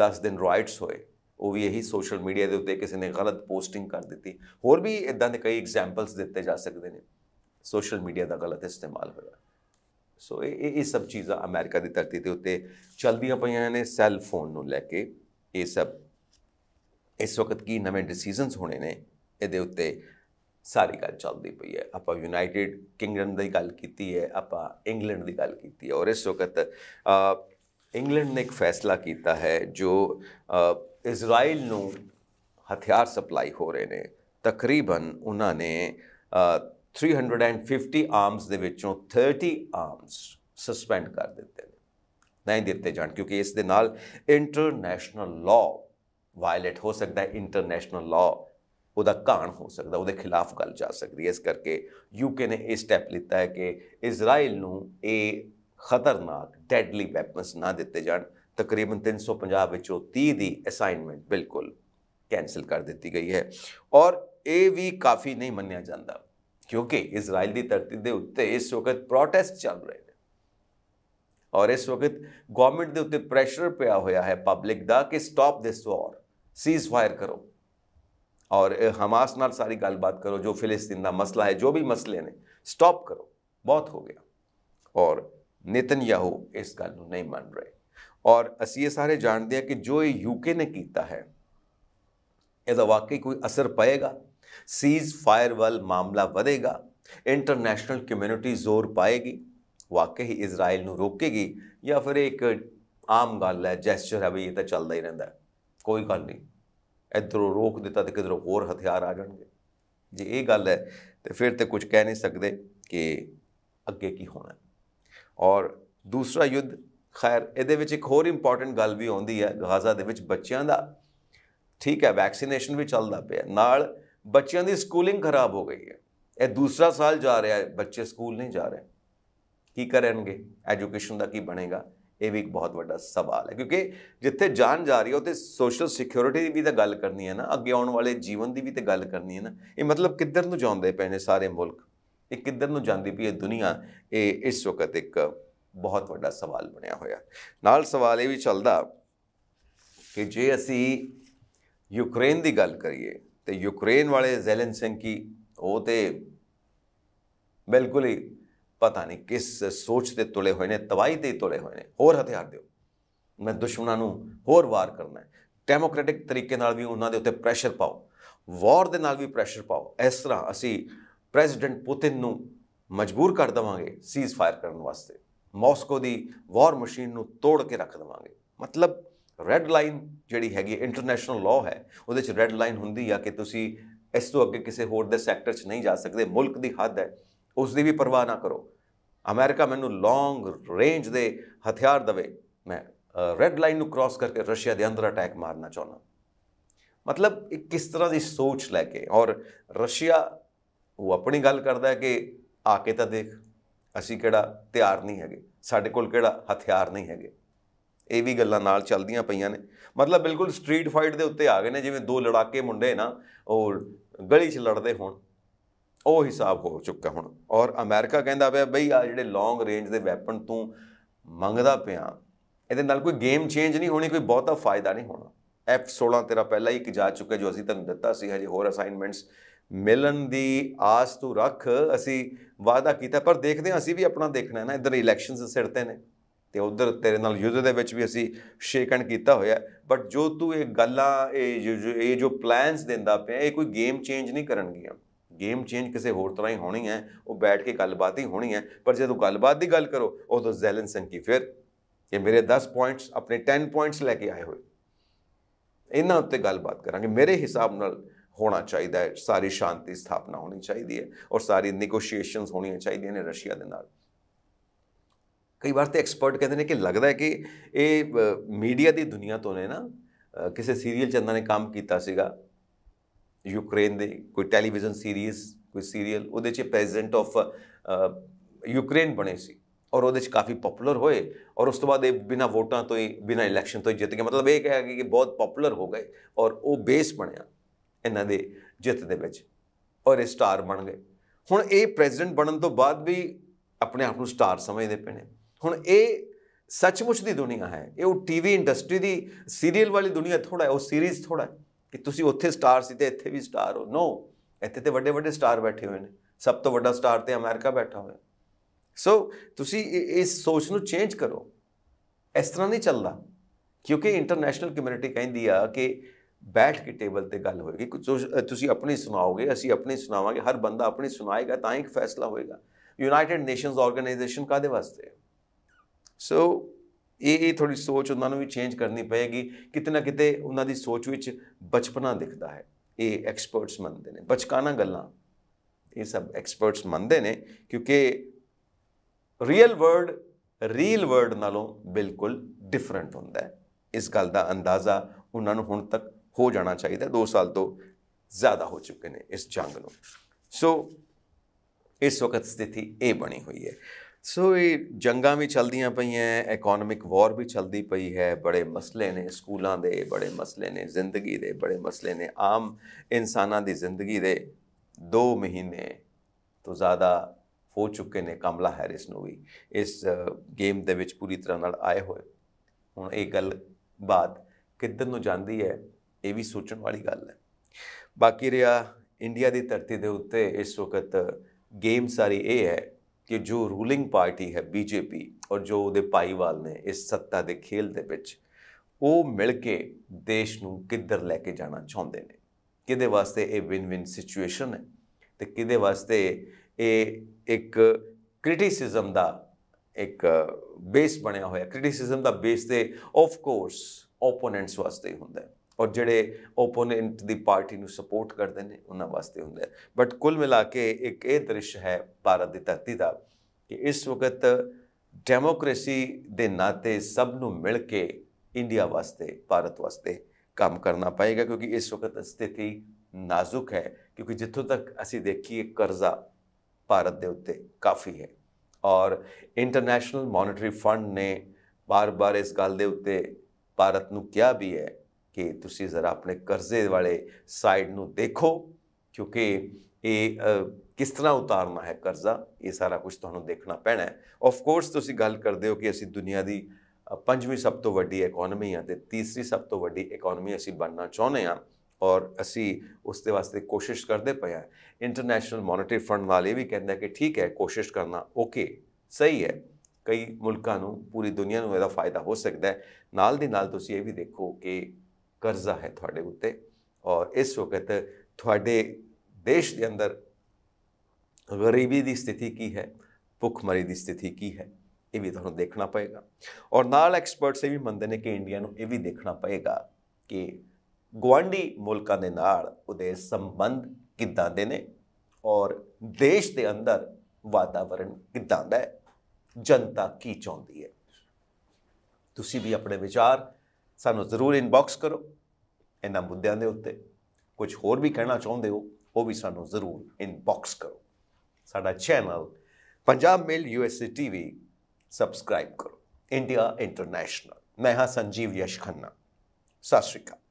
10 ਦਿਨ ਰਾਈਟਸ ਹੋਏ ਉਹ ਵੀ ਇਹੀ ਸੋਸ਼ਲ ਮੀਡੀਆ ਦੇ ਉੱਤੇ ਕਿਸੇ ਨੇ ਗਲਤ ਪੋਸਟਿੰਗ ਕਰ ਦਿੱਤੀ ਹੋਰ ਵੀ ਇਦਾਂ ਦੇ ਕਈ ਐਗਜ਼ਾਮਪਲਸ ਦਿੱਤੇ ਜਾ ਸਕਦੇ ਨੇ ਸੋਸ਼ਲ ਮੀਡੀਆ ਦਾ ਗਲਤ ਇਸਤੇਮਾਲ ਹੋਇਆ ਸੋ ਇਹ ਇਹ ਸਭ ਚੀਜ਼ਾਂ ਅਮਰੀਕਾ ਦੀ ਧਰਤੀ ਦੇ ਉੱਤੇ ਚੱਲਦੀਆਂ ਪਈਆਂ ਨੇ ਸੈੱਲ ਫੋਨ ਨੂੰ ਲੈ ਕੇ ਇਹ ਸਭ ਇਸ ਵਕਤ ਕੀ ਨਵੇਂ ਡਿਸੀਜਨਸ ਹੋਣੇ ਨੇ ਇਹਦੇ ਉੱਤੇ ਸਾਰੀ ਗੱਲ ਚੱਲਦੀ ਪਈ ਹੈ ਆਪਾਂ ਯੂਨਾਈਟਿਡ ਕਿੰਗਡਮ ਦੀ ਗੱਲ ਕੀਤੀ ਹੈ ਆਪਾਂ ਇੰਗਲੈਂਡ ਦੀ ਗੱਲ ਕੀਤੀ ਹੈ ਔਰ ਇਸ ਵਕਤ ਇੰਗਲੈਂਡ ਨੇ ਇੱਕ ਫੈਸਲਾ ਕੀਤਾ ਹੈ ਜੋ ਇਜ਼ਰਾਈਲ ਨੂੰ ਹਥਿਆਰ ਸਪਲਾਈ ਹੋ ਰਹੇ ਨੇ ਤਕਰੀਬਨ ਉਹਨਾਂ ਨੇ 350 ਆਰਮਸ ਦੇ ਵਿੱਚੋਂ 30 ਆਰਮਸ ਸਸਪੈਂਡ ਕਰ ਦਿੱਤੇ ਨੇ ਨਹੀਂ ਦਿੱਤੇ ਜਾਣ ਕਿਉਂਕਿ ਇਸ ਦੇ ਨਾਲ ਇੰਟਰਨੈਸ਼ਨਲ ਲਾਅ ਵਾਇਲੇਟ ਹੋ ਸਕਦਾ ਹੈ ਇੰਟਰਨੈਸ਼ਨਲ ਲਾਅ ਉਹਦਾ ਘਾਣ ਹੋ ਸਕਦਾ ਉਹਦੇ ਖਿਲਾਫ ਗੱਲ ਜਾ ਸਕਦੀ ਹੈ ਇਸ ਕਰਕੇ ਯੂਕੇ ਨੇ ਇਹ ਸਟੈਪ ਲਿੱਤਾ ਹੈ ਕਿ ਇਜ਼ਰਾਈਲ ਨੂੰ ਇਹ ਖਤਰਨਾਕ ਡੈਡਲੀ ਵੈਪਨਸ ਨਾ ਦਿੱਤੇ ਜਾਣ تقریباً تین سو پنجاب تی دی اسائنمنٹ بالکل کینسل کر دیتی گئی ہے اور اے وی کافی نہیں منیا جاندہ کیونکہ اسرائیل دی ترتیب دے اتے اس وقت پروٹیسٹ چل رہے ہیں اور اس وقت گورنمنٹ دے اتے پریشر پیا ہویا ہے پبلک دا کہ سٹاپ دس وار سیز فائر کرو اور حماس نال ساری گال بات کرو جو فلسطین دا مسئلہ ہے جو بھی مسئلے نے سٹاپ کرو بہت ہو گیا اور نتن یاہو اس گال نہیں من رہے ਔਰ ਅਸੀਂ ਇਹ ਸਾਰੇ ਜਾਣਦੇ ਹਾਂ ਕਿ ਜੋ ਇਹ ਯੂਕੇ ਨੇ ਕੀਤਾ ਹੈ ਇਹਦਾ ਵਾਕਈ ਕੋਈ ਅਸਰ ਪਏਗਾ ਸੀਜ਼ ਫਾਇਰਵਲ ਮਾਮਲਾ ਵਧੇਗਾ ਇੰਟਰਨੈਸ਼ਨਲ ਕਮਿਊਨਿਟੀ ਜ਼ੋਰ ਪਾਏਗੀ ਵਾਕਈ ਇਜ਼ਰਾਈਲ ਨੂੰ ਰੋਕੇਗੀ ਜਾਂ ਫਿਰ ਇੱਕ ਆਮ ਗੱਲ ਹੈ ਜੈਸਚਰ ਹੈ ਵੀ ਇਹ ਤਾਂ ਚੱਲਦਾ ਹੀ ਰਹਿੰਦਾ ਕੋਈ ਗੱਲ ਨਹੀਂ ਇਧਰੋਂ ਰੋਕ ਦਿੱਤਾ ਤੇ ਕਿਧਰੋਂ ਹੋਰ ਹਥਿਆਰ ਆ ਜਾਣਗੇ ਜੇ ਇਹ ਗੱਲ ਹੈ ਤੇ ਫਿਰ ਤੇ ਕੁਝ ਕਹਿ ਨਹੀਂ ਸਕਦੇ ਕਿ ਅੱਗੇ ਕੀ ਹੋਣਾ ਔਰ ਦੂਸਰਾ ਯੁੱਧ ਖੈਰ ਇਹਦੇ ਵਿੱਚ ਇੱਕ ਹੋਰ ਇੰਪੋਰਟੈਂਟ ਗੱਲ ਵੀ ਆਉਂਦੀ ਹੈ ਗਾਜ਼ਾ ਦੇ ਵਿੱਚ ਬੱਚਿਆਂ ਦਾ ਠੀਕ ਹੈ ਵੈਕਸੀਨੇਸ਼ਨ ਵੀ ਚੱਲਦਾ ਪਿਆ ਨਾਲ ਬੱਚਿਆਂ ਦੀ ਸਕੂਲਿੰਗ ਖਰਾਬ ਹੋ ਗਈ ਹੈ ਇਹ ਦੂਸਰਾ ਸਾਲ ਜਾ ਰਿਹਾ ਹੈ ਬੱਚੇ ਸਕੂਲ ਨਹੀਂ ਜਾ ਰਹੇ ਕੀ ਕਰਨਗੇ ਐਜੂਕੇਸ਼ਨ ਦਾ ਕੀ ਬਣੇਗਾ ਇਹ ਵੀ ਇੱਕ ਬਹੁਤ ਵੱਡਾ ਸਵਾਲ ਹੈ ਕਿਉਂਕਿ ਜਿੱਥੇ ਜਾਨ ਜਾ ਰਹੀ ਹੈ ਉਥੇ ਸੋਸ਼ਲ ਸਿਕਿਉਰਿਟੀ ਦੀ ਵੀ ਤਾਂ ਗੱਲ ਕਰਨੀ ਹੈ ਨਾ ਅੱਗੇ ਆਉਣ ਵਾਲੇ ਜੀਵਨ ਦੀ ਵੀ ਤਾਂ ਗੱਲ ਕਰਨੀ ਹੈ ਨਾ ਇਹ ਮਤਲਬ ਕਿੱਧਰ ਨੂੰ ਜਾਂਦੇ ਪਏ ਨੇ ਸਾਰੇ ਮੁਲਕ ਇਹ ਕਿੱਧਰ ਨੂੰ ਜਾਂਦੀ ਪਈ ਹੈ ਦੁਨੀਆ ਇਹ ਇਸ ਵਕਤ ਇੱਕ ਬਹੁਤ ਵੱਡਾ ਸਵਾਲ ਬਣਿਆ ਹੋਇਆ ਨਾਲ ਸਵਾਲ ਇਹ ਵੀ ਚੱਲਦਾ ਕਿ ਜੇ ਅਸੀਂ ਯੂਕਰੇਨ ਦੀ ਗੱਲ ਕਰੀਏ ਤੇ ਯੂਕਰੇਨ ਵਾਲੇ ਜ਼ੈਲੈਂਸਕੀ ਉਹ ਤੇ ਬਿਲਕੁਲ ਹੀ ਪਤਾ ਨਹੀਂ ਕਿਸ ਸੋਚ ਤੇ ਤੁਲੇ ਹੋਏ ਨੇ ਤਵਾਈ ਤੇ ਤੁਲੇ ਹੋਏ ਨੇ ਹੋਰ ਹਥਿਆਰ ਦਿਓ ਮੈਂ ਦੁਸ਼ਮਣਾਂ ਨੂੰ ਹੋਰ ਵਾਰ ਕਰਨਾ ਹੈ ਡੈਮੋਕ੍ਰੈਟਿਕ ਤਰੀਕੇ ਨਾਲ ਵੀ ਉਹਨਾਂ ਦੇ ਉੱਤੇ ਪ੍ਰੈਸ਼ਰ ਪਾਓ ਵਾਰ ਦੇ ਨਾਲ ਵੀ ਪ੍ਰੈਸ਼ਰ ਪਾਓ ਇਸ ਤਰ੍ਹਾਂ ਅਸੀਂ ਪ੍ਰੈਜ਼ੀਡੈਂਟ ਪੁਤਿਨ ਨੂੰ ਮਜਬੂਰ ਕਰ ਦਵਾਂਗੇ ਸੀਜ਼ ਫਾਇਰ ਕਰਨ ਵਾਸਤੇ ਮਾਸਕੋ ਦੀ ਵਾਰ ਮਸ਼ੀਨ ਨੂੰ ਤੋੜ ਕੇ ਰੱਖ ਦੇਵਾਂਗੇ ਮਤਲਬ ਰੈੱਡ ਲਾਈਨ ਜਿਹੜੀ ਹੈਗੀ ਇੰਟਰਨੈਸ਼ਨਲ ਲਾਅ ਹੈ ਉਹਦੇ 'ਚ ਰੈੱਡ ਲਾਈਨ ਹੁੰਦੀ ਆ ਕਿ ਤੁਸੀਂ ਇਸ ਤੋਂ ਅੱਗੇ ਕਿਸੇ ਹੋਰ ਦੇ ਸੈਕਟਰ 'ਚ ਨਹੀਂ ਜਾ ਸਕਦੇ ਮੁਲਕ ਦੀ ਹੱਦ ਹੈ ਉਸ ਦੀ ਵੀ ਪਰਵਾਹ ਨਾ ਕਰੋ ਅਮਰੀਕਾ ਮੈਨੂੰ ਲੌਂਗ ਰੇਂਜ ਦੇ ਹਥਿਆਰ ਦਵੇ ਮੈਂ ਰੈੱਡ ਲਾਈਨ ਨੂੰ ਕ੍ਰਾਸ ਕਰਕੇ ਰਸ਼ੀਆ ਦੇ ਅੰਦਰ ਅਟੈਕ ਮਾਰਨਾ ਚਾਹੁੰਦਾ ਮਤਲਬ ਇੱਕ ਕਿਸ ਤਰ੍ਹਾਂ ਦੀ ਸੋਚ ਲੈ ਕੇ ਔਰ ਰਸ਼ੀਆ ਉਹ ਆਪਣੀ ਗੱਲ ਕਰਦਾ ਹੈ ਕਿ ਆ ਕੇ ਤਾਂ ਦੇਖ ਅਸੀਂ ਕਿਹੜਾ ਤਿਆਰ ਨਹੀਂ ਹੈਗੇ ਸਾਡੇ ਕੋਲ ਕਿਹੜਾ ਹਥਿਆਰ ਨਹੀਂ ਹੈਗੇ ਇਹ ਵੀ ਗੱਲਾਂ ਨਾਲ ਚੱਲਦੀਆਂ ਪਈਆਂ ਨੇ ਮਤਲਬ ਬਿਲਕੁਲ ਸਟਰੀਟ ਫਾਈਟ ਦੇ ਉੱਤੇ ਆ ਗਏ ਨੇ ਜਿਵੇਂ ਦੋ ਲੜਾਕੇ ਮੁੰਡੇ ਨਾ ਉਹ ਗਲੀ 'ਚ ਲੜਦੇ ਹੋਣ ਉਹ ਹਿਸਾਬ ਹੋ ਚੁੱਕਾ ਹੁਣ ਔਰ ਅਮਰੀਕਾ ਕਹਿੰਦਾ ਪਿਆ ਬਈ ਆ ਜਿਹੜੇ ਲੌਂਗ ਰੇਂਜ ਦੇ ਵੈਪਨ ਤੂੰ ਮੰਗਦਾ ਪਿਆ ਇਹਦੇ ਨਾਲ ਕੋਈ ਗੇਮ ਚੇਂਜ ਨਹੀਂ ਹੋਣੀ ਕੋਈ ਬਹੁਤਾ ਫਾਇਦਾ ਨਹੀਂ ਹੋਣਾ F16 ਤੇਰਾ ਪਹਿਲਾਂ ਹੀ ਇੱਕ ਜਾ ਚੁੱਕਾ ਜੋ ਅਸੀਂ ਤੁਹਾਨੂੰ ਦਿੱਤਾ ਸੀ ਹਜੇ ਹੋਰ ਅਸਾਈਨਮੈਂਟਸ ਮਿਲਣ ਦੀ ਆਸ ਤੂੰ ਰੱਖ ਅਸੀਂ ਵਾਅਦਾ ਕੀਤਾ ਪਰ ਦੇਖਦੇ ਹਾਂ ਅਸੀਂ ਵੀ ਆਪਣਾ ਦੇਖਣਾ ਹੈ ਨਾ ਇਧਰ ਇਲੈਕਸ਼ਨਸ ਸਿਰਤੇ ਨੇ ਤੇ ਉਧਰ ਤੇਰੇ ਨਾਲ ਯੁੱਧ ਦੇ ਵਿੱਚ ਵੀ ਅਸੀਂ ਸ਼ੇਕਣ ਕੀਤਾ ਹੋਇਆ ਬਟ ਜੋ ਤੂੰ ਇਹ ਗੱਲਾਂ ਇਹ ਇਹ ਜੋ ਪਲਾਨਸ ਦਿੰਦਾ ਪਿਆ ਇਹ ਕੋਈ ਗੇਮ ਚੇਂਜ ਨਹੀਂ ਕਰਨਗੀਆਂ ਗੇਮ ਚੇਂਜ ਕਿਸੇ ਹੋਰ ਤਰ੍ਹਾਂ ਹੀ ਹੋਣੀ ਹੈ ਉਹ ਬੈਠ ਕੇ ਗੱਲਬਾਤ ਹੀ ਹੋਣੀ ਹੈ ਪਰ ਜੇ ਤੂੰ ਗੱਲਬਾਤ ਦੀ ਗੱਲ ਕਰੋ ਉਦੋਂ ਜ਼ੈਲਨਸਨ ਕੀ ਫਿਰ ਇਹ ਮੇਰੇ 10 ਪੁਆਇੰਟਸ ਆਪਣੇ 10 ਪੁਆਇੰਟਸ ਲੈ ਕੇ ਆਏ ਹੋਏ ਇਹਨਾਂ ਉੱਤੇ ਗੱਲਬਾਤ ਕਰਾਂਗੇ ਮੇਰੇ ਹਿਸਾਬ ਨਾਲ ਹੋਣਾ ਚਾਹੀਦਾ ਹੈ ਸਾਰੀ ਸ਼ਾਂਤੀ ਸਥਾਪਨਾ ਹੋਣੀ ਚਾਹੀਦੀ ਹੈ ਔਰ ਸਾਰੀ ਨੇਗੋਸ਼ੀਏਸ਼ਨਸ ਹੋਣੀਆਂ ਚਾਹੀਦੀਆਂ ਨੇ ਰਸ਼ੀਆ ਦੇ ਨਾਲ ਕਈ ਵਾਰ ਤੇ ਐਕਸਪਰਟ ਕਹਿੰਦੇ ਨੇ ਕਿ ਲੱਗਦਾ ਹੈ ਕਿ ਇਹ ਮੀਡੀਆ ਦੀ ਦੁਨੀਆ ਤੋਂ ਨੇ ਨਾ ਕਿਸੇ ਸੀਰੀਅਲ ਚੰਦਾ ਨੇ ਕੰਮ ਕੀਤਾ ਸੀਗਾ ਯੂਕਰੇਨ ਦੇ ਕੋਈ ਟੈਲੀਵਿਜ਼ਨ ਸੀਰੀਜ਼ ਕੋਈ ਸੀਰੀਅਲ ਉਹਦੇ 'ਚ ਪ੍ਰੈਜ਼ੀਡੈਂਟ ਆਫ ਯੂਕਰੇਨ ਬਣੇ ਸੀ ਔਰ ਉਹਦੇ 'ਚ ਕਾਫੀ ਪਪੂਲਰ ਹੋਏ ਔਰ ਉਸ ਤੋਂ ਬਾਅਦ ਇਹ ਬਿਨਾ ਵੋਟਾਂ ਤੋਂ ਹੀ ਬਿਨਾ ਇਲੈਕਸ਼ਨ ਤੋਂ ਹੀ ਜਿੱਤ ਗਏ ਮਤਲਬ ਇਹ ਕਿਹਾ ਕਿ ਬਹੁਤ ਪਪੂਲਰ ਹੋ ਗਏ ਔਰ ਉਹ ਬੇਸ ਬਣਿਆ ਇਹਨਾਂ ਦੇ ਜਿੱਤ ਦੇ ਵਿੱਚ ਔਰ ਇਹ ਸਟਾਰ ਬਣ ਗਏ ਹੁਣ ਇਹ ਪ੍ਰੈਜ਼ੀਡੈਂਟ ਬਣਨ ਤੋਂ ਬਾਅਦ ਵੀ ਆਪਣੇ ਆਪ ਨੂੰ ਸਟਾਰ ਸਮਝਦੇ ਪਏ ਨੇ ਹੁਣ ਇਹ ਸੱਚਮੁੱਚ ਦੀ ਦੁਨੀਆ ਹੈ ਇਹ ਉਹ ਟੀਵੀ ਇੰਡਸਟਰੀ ਦੀ ਸੀਰੀਅਲ ਵਾਲੀ ਦੁਨੀਆ ਥੋੜਾ ਹੈ ਉਹ ਸੀਰੀਜ਼ ਥੋੜਾ ਹੈ ਕਿ ਤੁਸੀਂ ਉੱਥੇ ਸਟਾਰ ਸੀ ਤੇ ਇੱਥੇ ਵੀ ਸਟਾਰ ਹੋ ਨੋ ਇੱਥੇ ਤੇ ਵੱਡੇ ਵੱਡੇ ਸਟਾਰ ਬੈਠੇ ਹੋਏ ਨੇ ਸਭ ਤੋਂ ਵੱਡਾ ਸਟਾਰ ਤੇ ਅਮਰੀਕਾ ਬੈਠਾ ਹੋਇਆ ਸੋ ਤੁਸੀਂ ਇਸ ਸੋਚ ਨੂੰ ਚੇਂਜ ਕਰੋ ਇਸ ਤਰ੍ਹਾਂ ਨਹੀਂ ਚੱਲਦਾ ਕਿਉਂਕਿ ਇੰਟਰਨੈਸ਼ਨਲ ਕਮਿਊਨਿਟੀ ਕਹਿੰਦੀ ਆ ਕਿ ਬੈਠ ਕੇ ਟੇਬਲ ਤੇ ਗੱਲ ਹੋਏਗੀ ਕੁਝ ਤੁਸੀਂ ਆਪਣੀ ਸੁਣਾਓਗੇ ਅਸੀਂ ਆਪਣੀ ਸੁਣਾਵਾਂਗੇ ਹਰ ਬੰਦਾ ਆਪਣੀ ਸੁਣਾਏਗਾ ਤਾਂ ਹੀ ਇੱਕ ਫੈਸਲਾ ਹੋਏਗਾ ਯੂਨਾਈਟਿਡ ਨੇਸ਼ਨਸ ਆਰਗੇਨਾਈਜੇਸ਼ਨ ਕਾਦੇ ਵਾਸਤੇ ਸੋ ਇਹ ਇਹ ਥੋੜੀ ਸੋਚ ਉਹਨਾਂ ਨੂੰ ਵੀ ਚੇਂਜ ਕਰਨੀ ਪਏਗੀ ਕਿਤਨਾ ਕਿਤੇ ਉਹਨਾਂ ਦੀ ਸੋਚ ਵਿੱਚ ਬਚਪਨਾ ਦਿਖਦਾ ਹੈ ਇਹ ਐਕਸਪਰਟਸ ਮੰਨਦੇ ਨੇ ਬਚਕਾਨਾ ਗੱਲਾਂ ਇਹ ਸਭ ਐਕਸਪਰਟਸ ਮੰਨਦੇ ਨੇ ਕਿਉਂਕਿ ਰੀਅਲ ਵਰਡ ਰੀਅਲ ਵਰਡ ਨਾਲੋਂ ਬਿਲਕੁਲ ਡਿਫਰੈਂਟ ਹੁੰਦਾ ਹੈ ਇਸ ਗੱਲ ਦਾ ਅੰਦਾਜ਼ਾ ਉਹਨਾਂ ਨੂੰ ਹੁਣ ਤੱਕ ਹੋ ਜਾਣਾ ਚਾਹੀਦਾ 2 ਸਾਲ ਤੋਂ ਜ਼ਿਆਦਾ ਹੋ ਚੁੱਕੇ ਨੇ ਇਸ ਜੰਗ ਨੂੰ ਸੋ ਇਸ ਵਕਤ ਸਥਿਤੀ ਇਹ ਬਣੀ ਹੋਈ ਹੈ ਸੋ ਇਹ ਜੰਗਾਂ ਵੀ ਚਲਦੀਆਂ ਪਈਆਂ ਇਕਨੋਮਿਕ ਵਾਰ ਵੀ ਚਲਦੀ ਪਈ ਹੈ ਬੜੇ ਮਸਲੇ ਨੇ ਸਕੂਲਾਂ ਦੇ ਬੜੇ ਮਸਲੇ ਨੇ ਜ਼ਿੰਦਗੀ ਦੇ ਬੜੇ ਮਸਲੇ ਨੇ ਆਮ ਇਨਸਾਨਾਂ ਦੀ ਜ਼ਿੰਦਗੀ ਦੇ 2 ਮਹੀਨੇ ਤੋਂ ਜ਼ਿਆਦਾ ਹੋ ਚੁੱਕੇ ਨੇ ਕਮਲਾ ਹੈਰਿਸ ਨੂੰ ਵੀ ਇਸ ਗੇਮ ਦੇ ਵਿੱਚ ਪੂਰੀ ਤਰ੍ਹਾਂ ਨਾਲ ਆਏ ਹੋਏ ਹੁਣ ਇਹ ਗੱਲ ਬਾਤ ਕਿੱਧਰ ਨੂੰ ਜਾਂਦੀ ਹੈ ਇਹ ਵੀ ਸੋਚਣ ਵਾਲੀ ਗੱਲ ਹੈ ਬਾਕੀ ਰਿਹਾ ਇੰਡੀਆ ਦੀ ਧਰਤੀ ਦੇ ਉੱਤੇ ਇਸ ਵਕਤ ਗੇਮ ਸਾਰੀ ਇਹ ਹੈ ਕਿ ਜੋ ਰੂਲਿੰਗ ਪਾਰਟੀ ਹੈ ਬੀਜੇਪੀ ਔਰ ਜੋ ਉਹਦੇ ਪਾਈਵਾਲ ਨੇ ਇਸ ਸੱਤਾ ਦੇ ਖੇਲ ਦੇ ਵਿੱਚ ਉਹ ਮਿਲ ਕੇ ਦੇਸ਼ ਨੂੰ ਕਿੱਧਰ ਲੈ ਕੇ ਜਾਣਾ ਚਾਹੁੰਦੇ ਨੇ ਕਿਹਦੇ ਵਾਸਤੇ ਇਹ ਵਿਨ-ਵਿਨ ਸਿਚੁਏਸ਼ਨ ਹੈ ਤੇ ਕਿਹਦੇ ਵਾਸਤੇ ਇਹ ਇੱਕ ਕ੍ਰਿਟਿਸਿਜ਼ਮ ਦਾ ਇੱਕ ਬੇਸ ਬਣਿਆ ਹੋਇਆ ਕ੍ਰਿਟਿਸਿਜ਼ਮ ਦਾ ਬੇਸ ਤੇ ਆਫ ਕੋਰਸ ਓਪੋਨੈਂਟਸ ਵਾਸਤੇ ਹੁੰਦਾ ਹੈ ਔਰ ਜਿਹੜੇ ਓਪੋਨੈਂਟ ਦੀ ਪਾਰਟੀ ਨੂੰ ਸਪੋਰਟ ਕਰਦੇ ਨੇ ਉਹਨਾਂ ਵਾਸਤੇ ਹੁੰਦਾ ਹੈ ਬਟ ਕੁੱਲ ਮਿਲਾ ਕੇ ਇੱਕ ਇਹ ਦ੍ਰਿਸ਼ ਹੈ ਭਾਰਤ ਦੀ ਧਰਤੀ ਦਾ ਕਿ ਇਸ ਵਕਤ ਡੈਮੋਕ੍ਰੇਸੀ ਦੇ ਨਾਤੇ ਸਭ ਨੂੰ ਮਿਲ ਕੇ ਇੰਡੀਆ ਵਾਸਤੇ ਭਾਰਤ ਵਾਸਤੇ ਕੰਮ ਕਰਨਾ ਪਏਗਾ ਕਿਉਂਕਿ ਇਸ ਵਕਤ ਸਥਿਤੀ ਨਾਜ਼ੁਕ ਹੈ ਕਿਉਂਕਿ ਜਿੱਥੋਂ ਤੱਕ ਅਸੀਂ ਦੇਖੀਏ ਕਰਜ਼ਾ ਭਾਰਤ ਦੇ ਉੱਤੇ ਕਾਫੀ ਹੈ ਔਰ ਇੰਟਰਨੈਸ਼ਨਲ ਮੋਨਿਟਰੀ ਫੰਡ ਨੇ ਬਾਰ-ਬਾਰ ਇਸ ਗੱਲ ਦੇ ਉੱਤੇ ਭਾਰਤ ਨੂੰ ਕਿਹਾ ਵੀ ਹੈ ਕਿ ਤੁਸੀਂ ਜ਼ਰਾ ਆਪਣੇ ਕਰਜ਼ੇ ਵਾਲੇ ਸਾਈਡ ਨੂੰ ਦੇਖੋ ਕਿਉਂਕਿ ਇਹ ਕਿਸ ਤਰ੍ਹਾਂ ਉਤਾਰਨਾ ਹੈ ਕਰਜ਼ਾ ਇਹ ਸਾਰਾ ਕੁਝ ਤੁਹਾਨੂੰ ਦੇਖਣਾ ਪੈਣਾ ਹੈ ਆਫ ਕੋਰਸ ਤੁਸੀਂ ਗੱਲ ਕਰਦੇ ਹੋ ਕਿ ਅਸੀਂ ਦੁਨੀਆ ਦੀ ਪੰਜਵੀਂ ਸਭ ਤੋਂ ਵੱਡੀ ਇਕਨੋਮੀ ਆ ਤੇ ਤੀਸਰੀ ਸਭ ਤੋਂ ਵੱਡੀ ਇਕਨੋਮੀ ਅਸੀਂ ਬਣਨਾ ਚਾਹੁੰਦੇ ਆ ਔਰ ਅਸੀਂ ਉਸ ਦੇ ਵਾਸਤੇ ਕੋਸ਼ਿਸ਼ ਕਰਦੇ ਪਏ ਆ ਇੰਟਰਨੈਸ਼ਨਲ ਮੋਨਿਟਰੀ ਫੰਡ ਵਾਲੇ ਵੀ ਕਹਿੰਦੇ ਕਿ ਠੀਕ ਹੈ ਕੋਸ਼ਿਸ਼ ਕਰਨਾ ਓਕੇ ਸਹੀ ਹੈ ਕਈ ਮੁਲਕਾਂ ਨੂੰ ਪੂਰੀ ਦੁਨੀਆ ਨੂੰ ਇਹਦਾ ਫਾਇਦਾ ਹੋ ਸਕਦਾ ਹੈ ਨਾਲ ਦੀ ਨਾਲ ਤੁਸੀਂ ਇਹ ਵੀ ਦੇਖੋ ਕਿ ਕਰਜ਼ਾ ਹੈ ਤੁਹਾਡੇ ਉੱਤੇ ਔਰ ਇਸ ਵਕਤ ਤੁਹਾਡੇ ਦੇਸ਼ ਦੇ ਅੰਦਰ ਗਰੀਬੀ ਦੀ ਸਥਿਤੀ ਕੀ ਹੈ ਭੁੱਖਮਰੀ ਦੀ ਸਥਿਤੀ ਕੀ ਹੈ ਇਹ ਵੀ ਤੁਹਾਨੂੰ ਦੇਖਣਾ ਪਏਗਾ ਔਰ ਨਾਲ ਐਕਸਪਰਟਸ ਇਹ ਵੀ ਮੰਨਦੇ ਨੇ ਕਿ ਇੰਡੀਆ ਨੂੰ ਇਹ ਵੀ ਦੇਖਣਾ ਪਏਗਾ ਕਿ ਗਵਾਂਡੀ ਮੁਲਕਾਂ ਦੇ ਨਾਲ ਉਹਦੇ ਸੰਬੰਧ ਕਿੱਦਾਂ ਦੇ ਨੇ ਔਰ ਦੇਸ਼ ਦੇ ਅੰਦਰ ਵਾਤਾਵਰਣ ਕਿੱਦਾਂ ਦਾ ਹੈ ਜਨਤਾ ਕੀ ਚਾਹੁੰਦੀ ਹੈ ਤੁਸੀਂ ਵੀ ਆਪਣੇ ਵਿਚਾਰ ਸਾਨੂੰ ਜ਼ਰੂਰ ਇਨਬਾਕਸ ਕਰੋ ਇਹਨਾਂ ਮੁੱਦਿਆਂ ਦੇ ਉੱਤੇ ਕੁਝ ਹੋਰ ਵੀ ਕਹਿਣਾ ਚਾਹੁੰਦੇ ਹੋ ਉਹ ਵੀ ਸਾਨੂੰ ਜ਼ਰੂਰ ਇਨਬਾਕਸ ਕਰੋ ਸਾਡਾ channel Punjab mail USA TV subscribe ਕਰੋ ਇੰਡੀਆ ਇੰਟਰਨੈਸ਼ਨਲ ਮੈਂ ਹਾਂ ਸੰਜੀਵ ਯਸ਼ ਖੰਨਾ ਸਤਿ ਸ਼੍ਰੀ ਅਕਾਲ